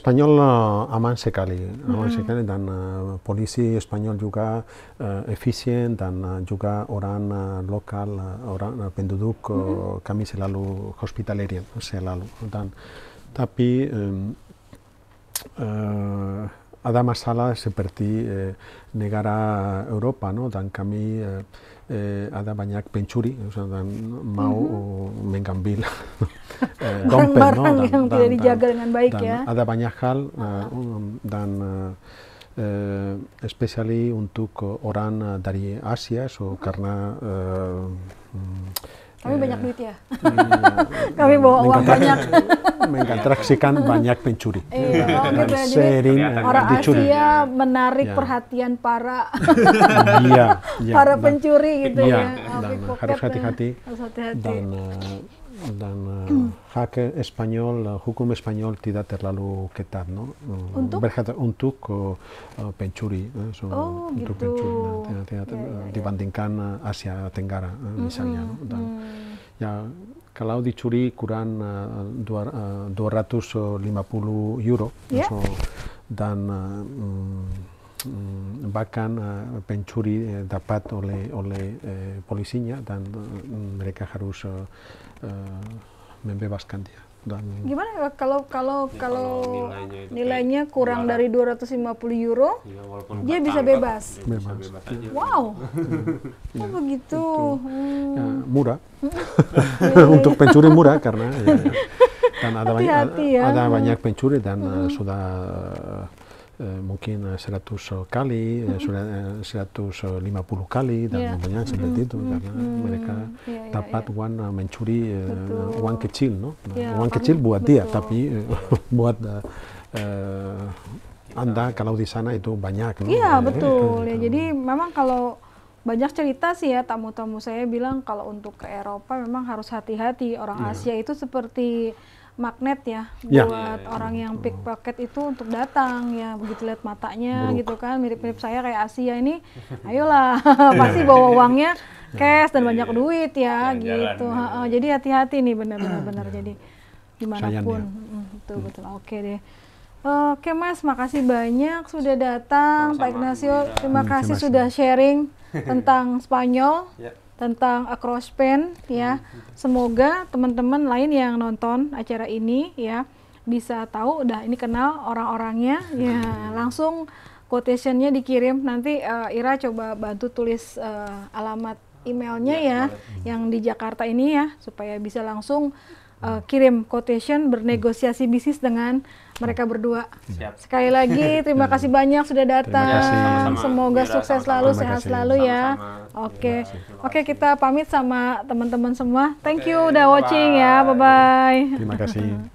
aman sekali, aman mm -hmm. polisi Spanyol juga uh, efisien dan uh, juga orang uh, lokal, uh, orang uh, penduduk uh, kami selalu hospitaleria selalu tapi um, uh, ada masalah seperti uh, negara Europa, no? dan kami eh, ada bainak pentsuri, oza, dan mau mm -hmm. mengan bil. e, eh, donpen, Dan, Ada baina hal eh, ah. um, dan uh, eh, espeziali untuk oran dari Asia, zo karna uh, mm, Kami banyak iya. duit ya. Hmm. Kami bawa uang banyak. Mengatraksikan banyak pencuri. Iya, oh, gitu ya. Jadi orang dicuri. Asia iya. menarik ya. perhatian para ya, ya, para pencuri gitu iya, ya. ya. Nah, harus hati-hati. Harus hati-hati. Eh, dan uh, espanyol, uh, eh, hukum espanyol tida terlalu ketat, no? Untuk? Berkata untuk uh, penxuri, eh, so, eh, oh, untuk gitu. pencuri, nah, tida, tidak, yeah, ya, dibandingkan uh, Asia Tenggara eh, uh, mm-hmm, misalnya, mm -hmm. no? Dan, mm. ya kalau dicuri kurang uh, 250 euro, yeah. so, dan uh, um, Mm, bahkan uh, eh, pencuri uh, dapat oleh oleh uh, polisinya dan uh, mereka harus uh, uh, membebaskan dia. Dan Gimana kalau kalau ya, kalau kalau nilainya, nilainya kurang dari 250 euro, ya, dia bisa bebas. Dia bebas. Bisa bebas aja. Wow, ya. oh begitu. Itu, ya, hmm. ya, murah hmm. untuk pencuri murah karena ya, ya. dan ada Hati -hati banyak ya. ada banyak hmm. pencuri dan hmm. uh, sudah uh, Eh, mungkin 100 eh, kali, mm lima puluh kali dan yeah. banyak seperti mm-hmm. itu mm -hmm. karena mm-hmm. mereka yeah, iya, iya. dapat yeah, uang mencuri Betul. uang kecil, no? Yeah, iya, uang kecil buat Betul. dia, tapi buat uh, anda kalau di sana itu banyak. Iya no? betul ya. Jadi memang kalau banyak cerita sih ya tamu-tamu saya bilang kalau untuk ke Eropa memang harus hati-hati orang yeah. Asia itu seperti magnet ya, ya. buat ya, orang iya. yang pickpocket itu untuk datang ya begitu lihat matanya Buruk. gitu kan mirip-mirip saya kayak Asia ini ayolah iya. pasti bawa uangnya cash dan banyak duit ya Jalan gitu jalan, -ha. jadi hati-hati nih benar-benar benar jadi dimanapun ya. mm, hmm, betul betul oke okay deh Oke Mas, makasih banyak sudah datang Sama Pak Ignacio. Terima hmm, kasih sudah sharing tentang Spanyol. Yeah tentang pen ya. Hmm. Semoga teman-teman lain yang nonton acara ini ya bisa tahu udah ini kenal orang-orangnya ya langsung quotationnya dikirim nanti uh, Ira coba bantu tulis uh, alamat emailnya iya, ya, ya yang di Jakarta ini ya supaya bisa langsung uh, kirim quotation bernegosiasi bisnis dengan mereka berdua. Siap. Sekali lagi terima kasih banyak sudah datang. Semoga Mira, sukses sama -sama. selalu, sehat selalu ya. Oke. Oke, kita pamit sama teman-teman semua. Thank you udah watching ya. Bye bye. Terima kasih.